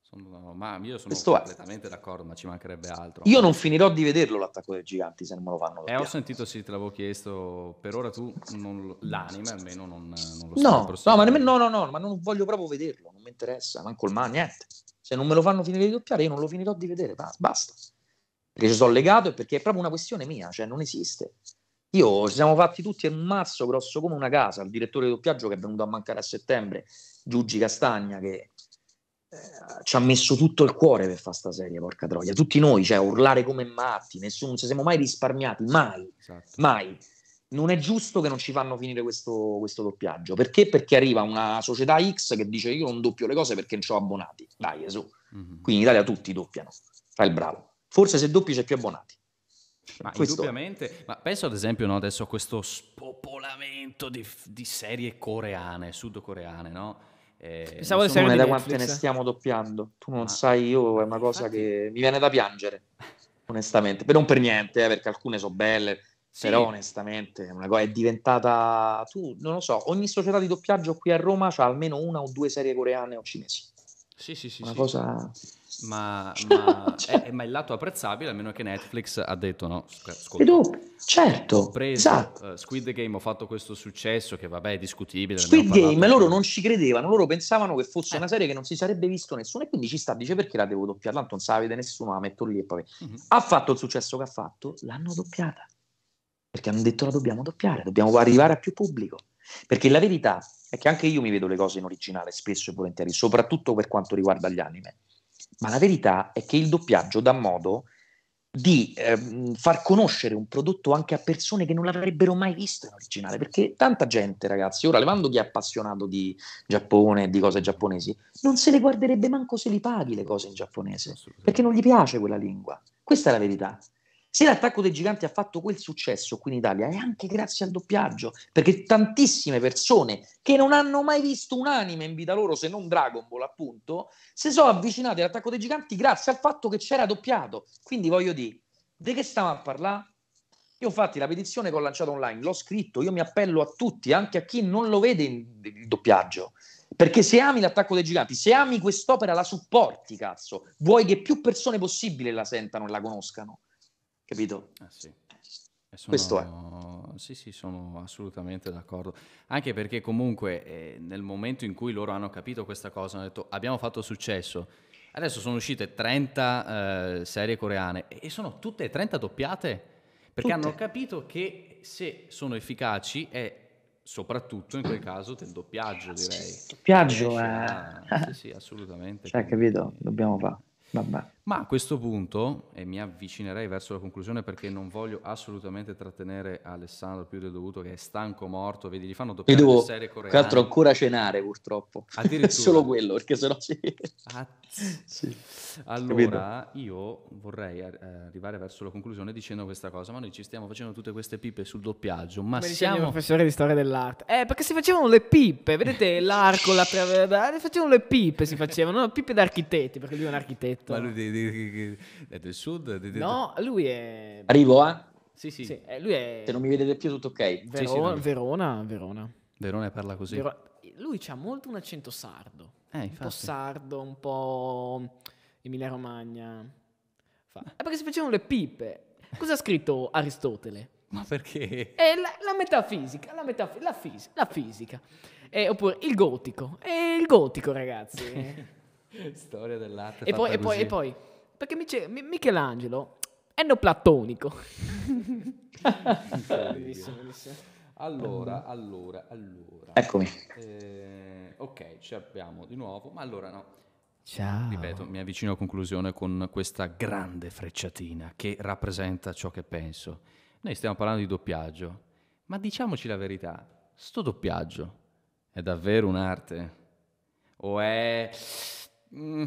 Speaker 1: Sono, ma io sono Questo completamente è. d'accordo, ma ci mancherebbe altro. Io non
Speaker 3: finirò di vederlo l'attacco dei giganti se non me lo fanno. Eh, ho
Speaker 1: sentito, sì, te l'avevo chiesto, per ora tu non, l'anime almeno non,
Speaker 3: non lo so. No, no, ma nemmeno, no, no, no, ma non voglio proprio vederlo, non mi interessa, manco il ma, niente. Se non me lo fanno finire di doppiare, io non lo finirò di vedere, basta. Perché ci sono legato e perché è proprio una questione mia, cioè non esiste. Io ci siamo fatti tutti un mazzo grosso come una casa, il direttore di doppiaggio che è venuto a mancare a settembre, Giuggi Castagna, che eh, ci ha messo tutto il cuore per fare sta serie, porca troia. Tutti noi, cioè, urlare come matti, nessuno, non ci siamo mai risparmiati, mai, esatto. mai non è giusto che non ci fanno finire questo, questo, doppiaggio. Perché? Perché arriva una società X che dice io non doppio le cose perché non ho abbonati. Dai, Gesù. Mm-hmm. Qui in Italia tutti doppiano. Fai il bravo. Forse se doppi c'è più abbonati. Ma questo...
Speaker 1: indubbiamente, ma penso ad esempio no, adesso a questo spopolamento di, di serie
Speaker 3: coreane, sudcoreane, no? Eh, Pensavo di serie da quante ne stiamo doppiando. Tu non ah. sai, io è una cosa Infatti... che mi viene da piangere, onestamente. Beh, non per niente, eh, perché alcune sono belle, sì. Però onestamente è, una cosa, è diventata, tu non lo so, ogni società di doppiaggio qui a Roma ha almeno una o due serie coreane o cinesi. Sì, sì, sì. Una sì, cosa...
Speaker 1: Ma, ma, cioè... è, ma, il lato apprezzabile, a meno che Netflix ha detto no, scusa. Certo, ho preso, esatto. uh, Squid Game, ho fatto questo successo che vabbè è discutibile.
Speaker 3: Squid Game, loro non ci credevano, loro pensavano che fosse eh. una serie che non si sarebbe visto nessuno e quindi ci sta, dice perché la devo doppiare, tanto non sa vede nessuno, la metto lì e poi... Mm-hmm. Ha fatto il successo che ha fatto, l'hanno doppiata perché hanno detto la dobbiamo doppiare, dobbiamo arrivare a più pubblico. Perché la verità è che anche io mi vedo le cose in originale spesso e volentieri, soprattutto per quanto riguarda gli anime. Ma la verità è che il doppiaggio dà modo di ehm, far conoscere un prodotto anche a persone che non l'avrebbero mai visto in originale, perché tanta gente, ragazzi, ora levando chi è appassionato di Giappone e di cose giapponesi, non se le guarderebbe manco se li paghi le cose in giapponese, perché non gli piace quella lingua. Questa è la verità se l'attacco dei giganti ha fatto quel successo qui in Italia è anche grazie al doppiaggio, perché tantissime persone che non hanno mai visto un anime in vita loro se non Dragon Ball, appunto, si sono avvicinate all'attacco dei giganti grazie al fatto che c'era doppiato. Quindi voglio dire, di che stiamo a parlare? Io infatti la petizione che ho lanciato online l'ho scritto, io mi appello a tutti, anche a chi non lo vede il doppiaggio, perché se ami l'attacco dei giganti, se ami quest'opera la supporti, cazzo, vuoi che più persone possibile la sentano e la conoscano capito? Eh sì. Sono, Questo
Speaker 1: è. Sì, sì, sono assolutamente d'accordo. Anche perché comunque eh, nel momento in cui loro hanno capito questa cosa, hanno detto abbiamo fatto successo. Adesso sono uscite 30 eh, serie coreane e sono tutte 30 doppiate perché tutte. hanno capito che se sono efficaci è soprattutto in quel caso del doppiaggio, direi. Doppiaggio, eh. Sì, sì, assolutamente. Cioè, capito,
Speaker 3: dobbiamo fare. Vabbè.
Speaker 1: Ma a questo punto, e mi avvicinerei verso la conclusione perché non voglio assolutamente trattenere Alessandro più del dovuto, che è stanco morto, vedi, gli fanno doppiare devo, le serie coreane. Tra l'altro ancora
Speaker 3: cenare purtroppo, Addirittura. solo quello, perché sennò si... sì.
Speaker 1: Allora, io vorrei arrivare verso la conclusione dicendo questa cosa, ma noi ci stiamo facendo tutte queste pippe sul doppiaggio, ma, ma siamo... professore
Speaker 2: di storia dell'arte. Eh, perché si facevano le pippe, vedete l'arco, la... Si eh, facevano le pippe, si facevano, no, pippe da architetti, perché lui è un architetto. Ma lui di, è del sud? Di, di, no, lui è... Arrivo, eh? Sì, sì. sì eh, lui è... Se non mi vedete
Speaker 3: più tutto ok. Vero... Sì, sì,
Speaker 2: Verona, Verona. Verona parla così. Vero... Lui ha molto un accento sardo. Eh, un po' sardo, un po' Emilia Romagna. Fa... È eh, perché si facevano le pipe. Cosa ha scritto Aristotele? Ma perché? È la, la metafisica, la, metaf- la, fisi- la fisica. Eh, oppure il gotico. È il gotico, ragazzi.
Speaker 1: Storia dell'arte. E poi, e, poi, e poi
Speaker 2: perché Mice- Michelangelo è neoplatonico.
Speaker 1: bellissimo, bellissimo. Allora, allora, allora. Eccomi. Eh, ok, ci abbiamo di nuovo, ma allora no. Ciao. Ripeto, mi avvicino a conclusione con questa grande frecciatina che rappresenta ciò che penso. Noi stiamo parlando di doppiaggio, ma diciamoci la verità, sto doppiaggio è davvero un'arte? O è... Mm,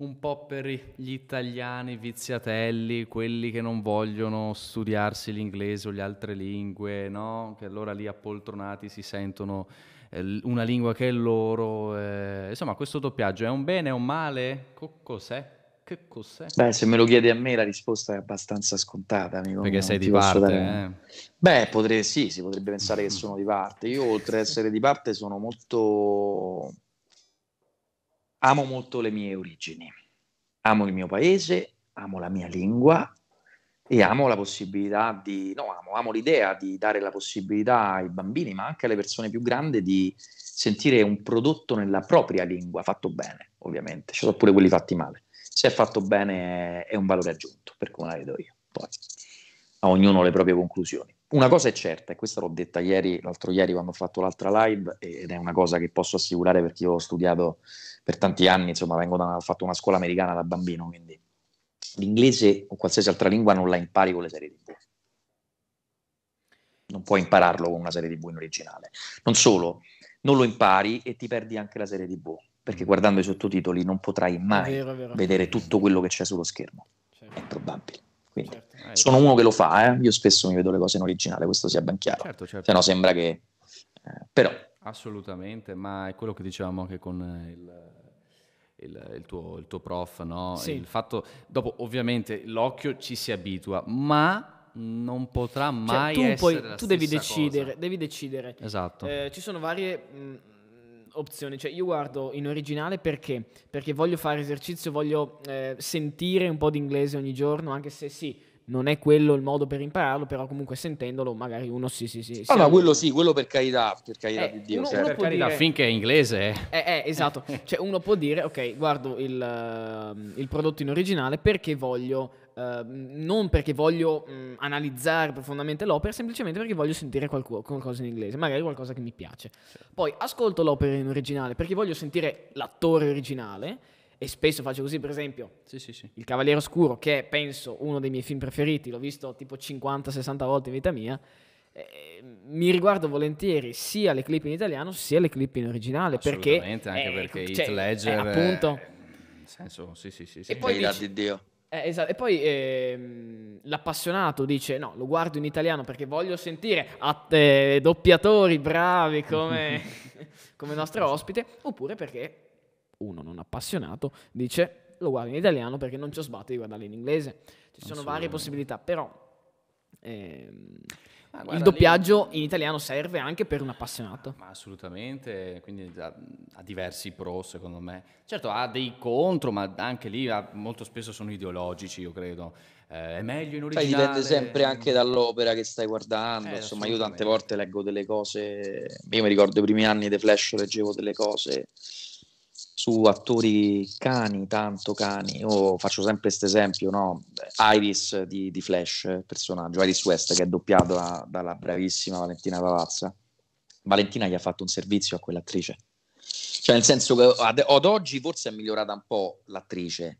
Speaker 1: un po' per gli italiani viziatelli, quelli che non vogliono studiarsi l'inglese o le altre lingue, no? Che allora lì appoltronati si sentono eh, una lingua che è loro. Eh. Insomma, questo doppiaggio è un bene, o un male? Co-
Speaker 3: cos'è? Che cos'è? Beh, se me lo chiedi a me la risposta è abbastanza scontata, amico. Perché sei di parte, dare... eh? Beh, potrei, sì, si potrebbe pensare che mm. sono di parte. Io, oltre ad essere di parte, sono molto amo molto le mie origini, amo il mio paese, amo la mia lingua e amo la possibilità di, no, amo, amo l'idea di dare la possibilità ai bambini, ma anche alle persone più grandi, di sentire un prodotto nella propria lingua, fatto bene, ovviamente, ci sono pure quelli fatti male. Se è fatto bene è un valore aggiunto, per come la vedo io. Poi a ognuno le proprie conclusioni una cosa è certa, e questa l'ho detta ieri, l'altro ieri quando ho fatto l'altra live, ed è una cosa che posso assicurare perché io ho studiato per tanti anni, insomma, vengo da una, ho fatto una scuola americana da bambino, quindi l'inglese o qualsiasi altra lingua non la impari con le serie TV. Non puoi impararlo con una serie TV in originale. Non solo, non lo impari e ti perdi anche la serie TV, perché mm. guardando i sottotitoli non potrai mai vero, vero. vedere tutto quello che c'è sullo schermo. Certo. È probabile. Quindi. Certo eh, sono uno che lo fa, eh. io spesso mi vedo le cose in originale, questo sia ben chiaro. Certo, certo. Se no sembra che... Eh, però...
Speaker 1: Assolutamente, ma è quello che dicevamo anche con eh, il... Il, il, tuo, il, tuo, prof, no? Sì. Il fatto, dopo ovviamente l'occhio ci si abitua, ma non potrà cioè, mai cioè, tu essere puoi, tu devi decidere, cosa.
Speaker 2: devi decidere. Esatto. Eh, ci sono varie mh, mm, opzioni, cioè io guardo in originale perché? Perché voglio fare esercizio, voglio eh, sentire un po' di inglese ogni giorno, anche se sì, non è quello il modo per impararlo, però comunque sentendolo magari uno si... si, si ah, no, no, quello
Speaker 3: sì, quello per carità, per carità eh, di Dio. Uno, cioè. uno per carità, dire... finché è inglese. Eh,
Speaker 2: eh, eh esatto. cioè, uno può dire, ok, guardo il, uh, il prodotto in originale perché voglio... Uh, non perché voglio mh, analizzare profondamente l'opera, semplicemente perché voglio sentire qualcuno, qualcosa in inglese, magari qualcosa che mi piace. Certo. Poi ascolto l'opera in originale perché voglio sentire l'attore originale e spesso faccio così, per esempio, sì, sì, sì. Il Cavaliere Oscuro, che è, penso uno dei miei film preferiti, l'ho visto tipo 50-60 volte in vita mia, eh, mi riguardo volentieri sia le clip in italiano sia le clip in originale. Perché, anche eh, perché ecco, cioè, Hit Ledger... Eh, appunto... È, nel senso, sì, sì, sì. sì. E poi dici, di Dio. Eh, esatto. E poi ehm, l'appassionato dice: No, lo guardo in italiano perché voglio sentire att- eh, doppiatori bravi come, come nostro ospite, oppure perché uno non appassionato, dice lo guardo in italiano perché non ci ho sbatto di guardarlo in inglese. Ci sono varie possibilità, però ehm, ah, guarda, il doppiaggio lì... in italiano serve anche per un appassionato. Ma assolutamente,
Speaker 1: quindi ha, diversi pro secondo me. Certo ha dei contro, ma anche lì ha, ah, molto spesso sono
Speaker 3: ideologici, io credo. Eh, è meglio in originale. Sai, dipende sempre anche dall'opera che stai guardando. Eh, Insomma, io tante volte leggo delle cose. Io mi ricordo i primi anni di Flash, leggevo delle cose su attori cani, tanto cani. Io faccio sempre questo esempio, no? Iris di, di, Flash, personaggio, Iris West, che è doppiato da, dalla bravissima Valentina Pavazza. Valentina gli ha fatto un servizio a quell'attrice. Cioè, nel senso che ad, ad oggi forse è migliorata un po' l'attrice,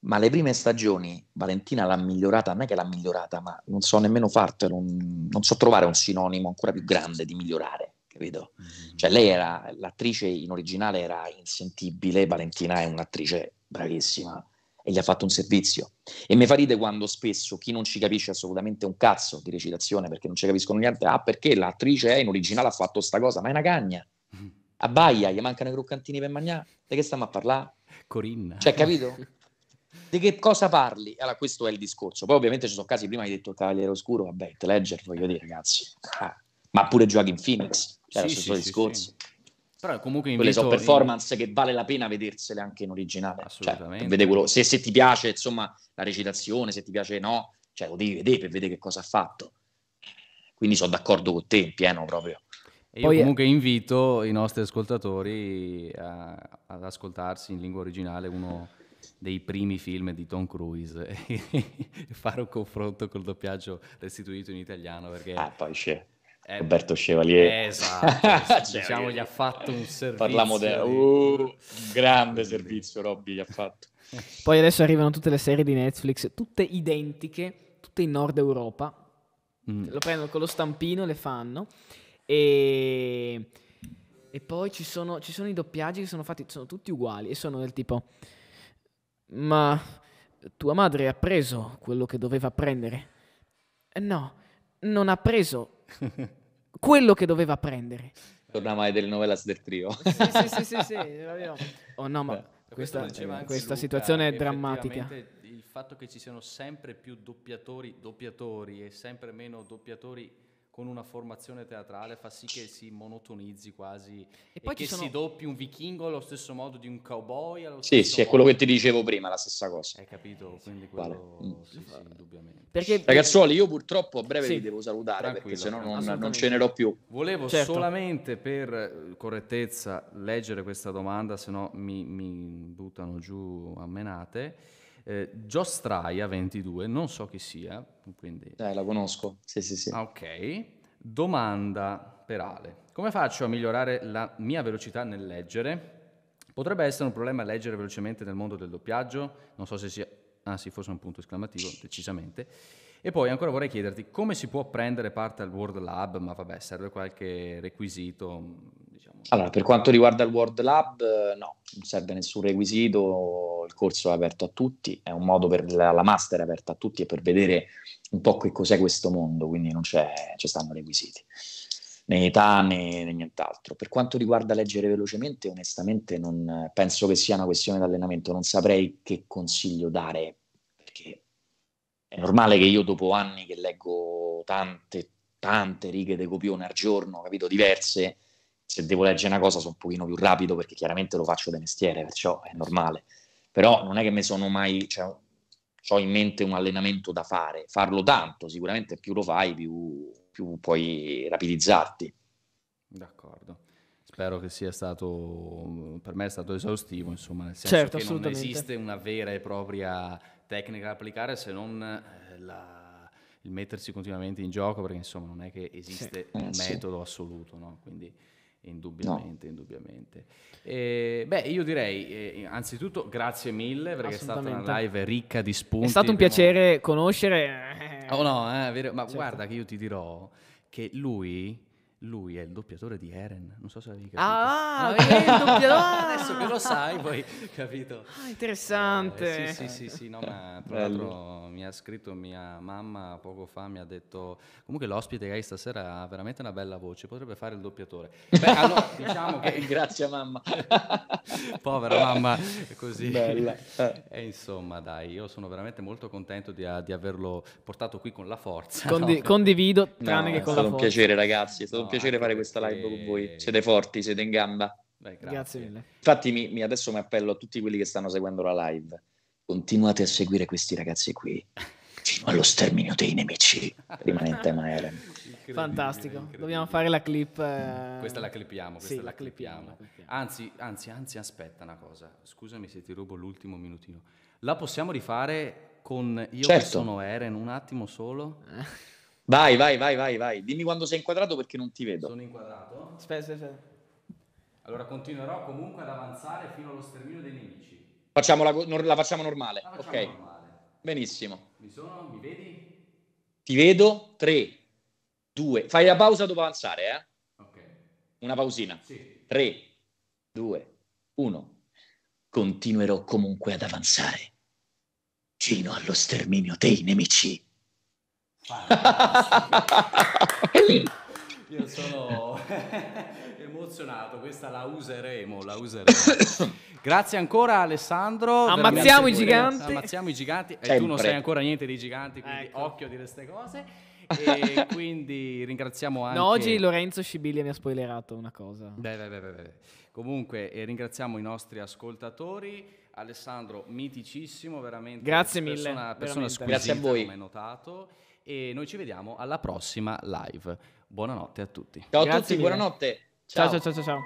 Speaker 3: ma le prime stagioni Valentina l'ha migliorata, non è che l'ha migliorata, ma non so nemmeno fartelo, non, non so trovare un sinonimo ancora più grande di migliorare credo. Mm-hmm. Cioè lei era, l'attrice in originale era insentibile, Valentina è un'attrice bravissima e gli ha fatto un servizio. E mi fa ridere quando spesso chi non ci capisce assolutamente un cazzo di recitazione perché non ci capiscono niente, ah perché l'attrice è in originale ha fatto sta cosa, ma è una cagna. Mm-hmm. Abbaia, gli mancano i croccantini per mangiare, di che stiamo a parlare? Corinna. Cioè, capito? di che cosa parli? Allora, questo è il discorso. Poi, ovviamente, ci sono casi. Prima hai detto il Cavaliere Oscuro, vabbè, te legger, voglio dire, ragazzi. Ah, ma pure Joaquin Phoenix, cioè, sì, sì, discorso. Sì, Però comunque quelle sono performance che vale la pena vedersele anche in originale. Cioè, Assolutamente. Cioè, se, se, ti piace insomma, la recitazione, se ti piace no, cioè, lo devi vedere per vedere che cosa ha fatto. Quindi sono d'accordo con te in pieno proprio. E Poi io comunque
Speaker 1: è... invito i nostri ascoltatori a, eh, ad ascoltarsi in lingua originale uno dei primi film di Tom Cruise e fare un confronto col doppiaggio restituito in italiano perché ah, poi c'è eh, Roberto Chevalier. Esatto, cioè, diciamo gli ha fatto un servizio. Parliamo del
Speaker 3: uh, grande servizio Robby gli ha fatto.
Speaker 2: Poi adesso arrivano tutte le serie di Netflix, tutte identiche, tutte in Nord Europa. Mm. Lo prendono con lo stampino, le fanno. E, e poi ci sono, ci sono i doppiaggi che sono fatti, sono tutti uguali e sono del tipo... Ma tua madre ha preso quello che doveva prendere? Eh, no, non ha preso quello che doveva prendere. Torniamo alle telenovelas del trio. sì, sì, sì, sì, sì, Oh no, ma Beh, questa, questa Luca, situazione è drammatica.
Speaker 1: Il fatto che ci siano sempre più doppiatori, doppiatori e sempre meno doppiatori con una formazione teatrale fa sì che si monotonizzi quasi e, poi e che sono... si doppi un vichingo allo stesso modo di un cowboy. Allo sì, sì, modo. è quello
Speaker 3: che ti dicevo prima, la stessa cosa. Hai capito? Quindi quello vale. sì, sì, mm. indubbiamente. Perché... Ragazzuoli, io purtroppo a breve sì. vi devo salutare Tranquillo, perché sennò non, non cenerò più. Volevo certo.
Speaker 1: solamente per eh, correttezza leggere questa domanda, se no mi, mi buttano giù a menate eh, Giostraia 22, non so chi sia, quindi... Eh, la conosco, sì sì sì. Ah, ok, domanda per Ale. Come faccio a migliorare la mia velocità nel leggere? Potrebbe essere un problema leggere velocemente nel mondo del doppiaggio? Non so se sia... Ah sì, forse un punto esclamativo, decisamente. E poi ancora vorrei chiederti come si può prendere parte al World Lab, ma vabbè, serve qualche requisito? Diciamo. Allora, per quanto riguarda
Speaker 3: il World Lab, eh, no, non serve nessun requisito, il corso è aperto a tutti, è un modo per la, la master è aperta a tutti e per vedere un po' che cos'è questo mondo, quindi non c'è, ci stanno requisiti né età né, né, nient'altro. Per quanto riguarda leggere velocemente, onestamente non penso che sia una questione di allenamento, non saprei che consiglio dare è normale che io dopo anni che leggo tante, tante righe di copione al giorno, capito, diverse, se devo leggere una cosa sono un pochino più rapido perché chiaramente lo faccio da mestiere, perciò è normale. Però non è che mi sono mai, cioè, ho in mente un allenamento da fare, farlo tanto, sicuramente più lo fai, più, più puoi rapidizzarti. D'accordo. Spero che
Speaker 1: sia stato, per me è stato esaustivo, insomma, nel senso certo, che non esiste una vera e propria tecnica da applicare se non eh, la, il mettersi continuamente in gioco, perché insomma non è che esiste sì, un eh, sì. metodo assoluto, no? Quindi, Indubbiamente, no. indubbiamente. Eh, beh, io direi eh, anzitutto grazie mille perché è stata una live
Speaker 2: ricca di spunti. È stato un abbiamo... piacere conoscere. Oh no, eh, ma certo. guarda
Speaker 1: che io ti dirò che lui lui è il doppiatore di Eren, non so se l'avevi capito. Ah, ah è il doppiatore!
Speaker 2: Ah, adesso che lo sai, poi capito. Ah, interessante. Eh, sì, sì, sì, sì, no, ma tra l'altro
Speaker 1: mi ha scritto mia mamma poco fa, mi ha detto comunque l'ospite che hai stasera ha veramente una bella voce, potrebbe fare il doppiatore. Beh, allora diciamo che... Grazie mamma. Povera mamma, così. Bella. Eh. E insomma, dai, io sono veramente molto contento di, di averlo portato qui con la forza. Condi- no? Condivido,
Speaker 2: tranne no, che con la forza. È stato un piacere
Speaker 3: ragazzi, è stato no, un piacere fare questa live con voi. Siete forti, siete in gamba. Dai,
Speaker 2: grazie. grazie. mille.
Speaker 3: Infatti, mi, mi adesso mi appello a tutti quelli che stanno seguendo la live. Continuate a seguire questi ragazzi qui fino allo sterminio dei nemici. Rimane in tema Eren.
Speaker 2: Fantastico, dobbiamo fare la clip. Eh... Questa la clippiamo, questa sì, la clippiamo.
Speaker 1: Anzi, anzi, anzi, aspetta una cosa. Scusami se ti rubo l'ultimo minutino. La possiamo rifare con io certo. che sono Eren un attimo solo?
Speaker 3: Vai, vai, vai, vai, vai. Dimmi quando sei inquadrato perché non ti vedo. Sono inquadrato. Aspetta, aspetta.
Speaker 1: Allora continuerò comunque ad avanzare fino allo sterminio dei nemici.
Speaker 3: Facciamo la, la facciamo normale. La facciamo ok. Normale. Benissimo. Mi sono, mi vedi? Ti vedo. 3, 2. Fai la pausa dopo avanzare, eh? Ok. Una pausina. Sì. 3, 2, 1. Continuerò comunque ad avanzare fino allo sterminio dei nemici.
Speaker 1: Io sono emozionato, questa la useremo, la useremo. Grazie ancora Alessandro. Ammazziamo i giganti. Ammazziamo i giganti. Sempre. E tu non sai ancora niente di giganti, quindi ecco. occhio di queste cose. E
Speaker 2: quindi ringraziamo anche... No, oggi Lorenzo Sibiglia mi ha spoilerato una cosa.
Speaker 1: Beh, beh, beh, beh. Comunque eh, ringraziamo i nostri ascoltatori. Alessandro, miticissimo, veramente. Grazie persona, mille. Persona veramente. Grazie a voi. Come notato e noi ci vediamo alla prossima live. Buonanotte a tutti. Ciao a tutti, mille. buonanotte. ciao ciao ciao. ciao. ciao.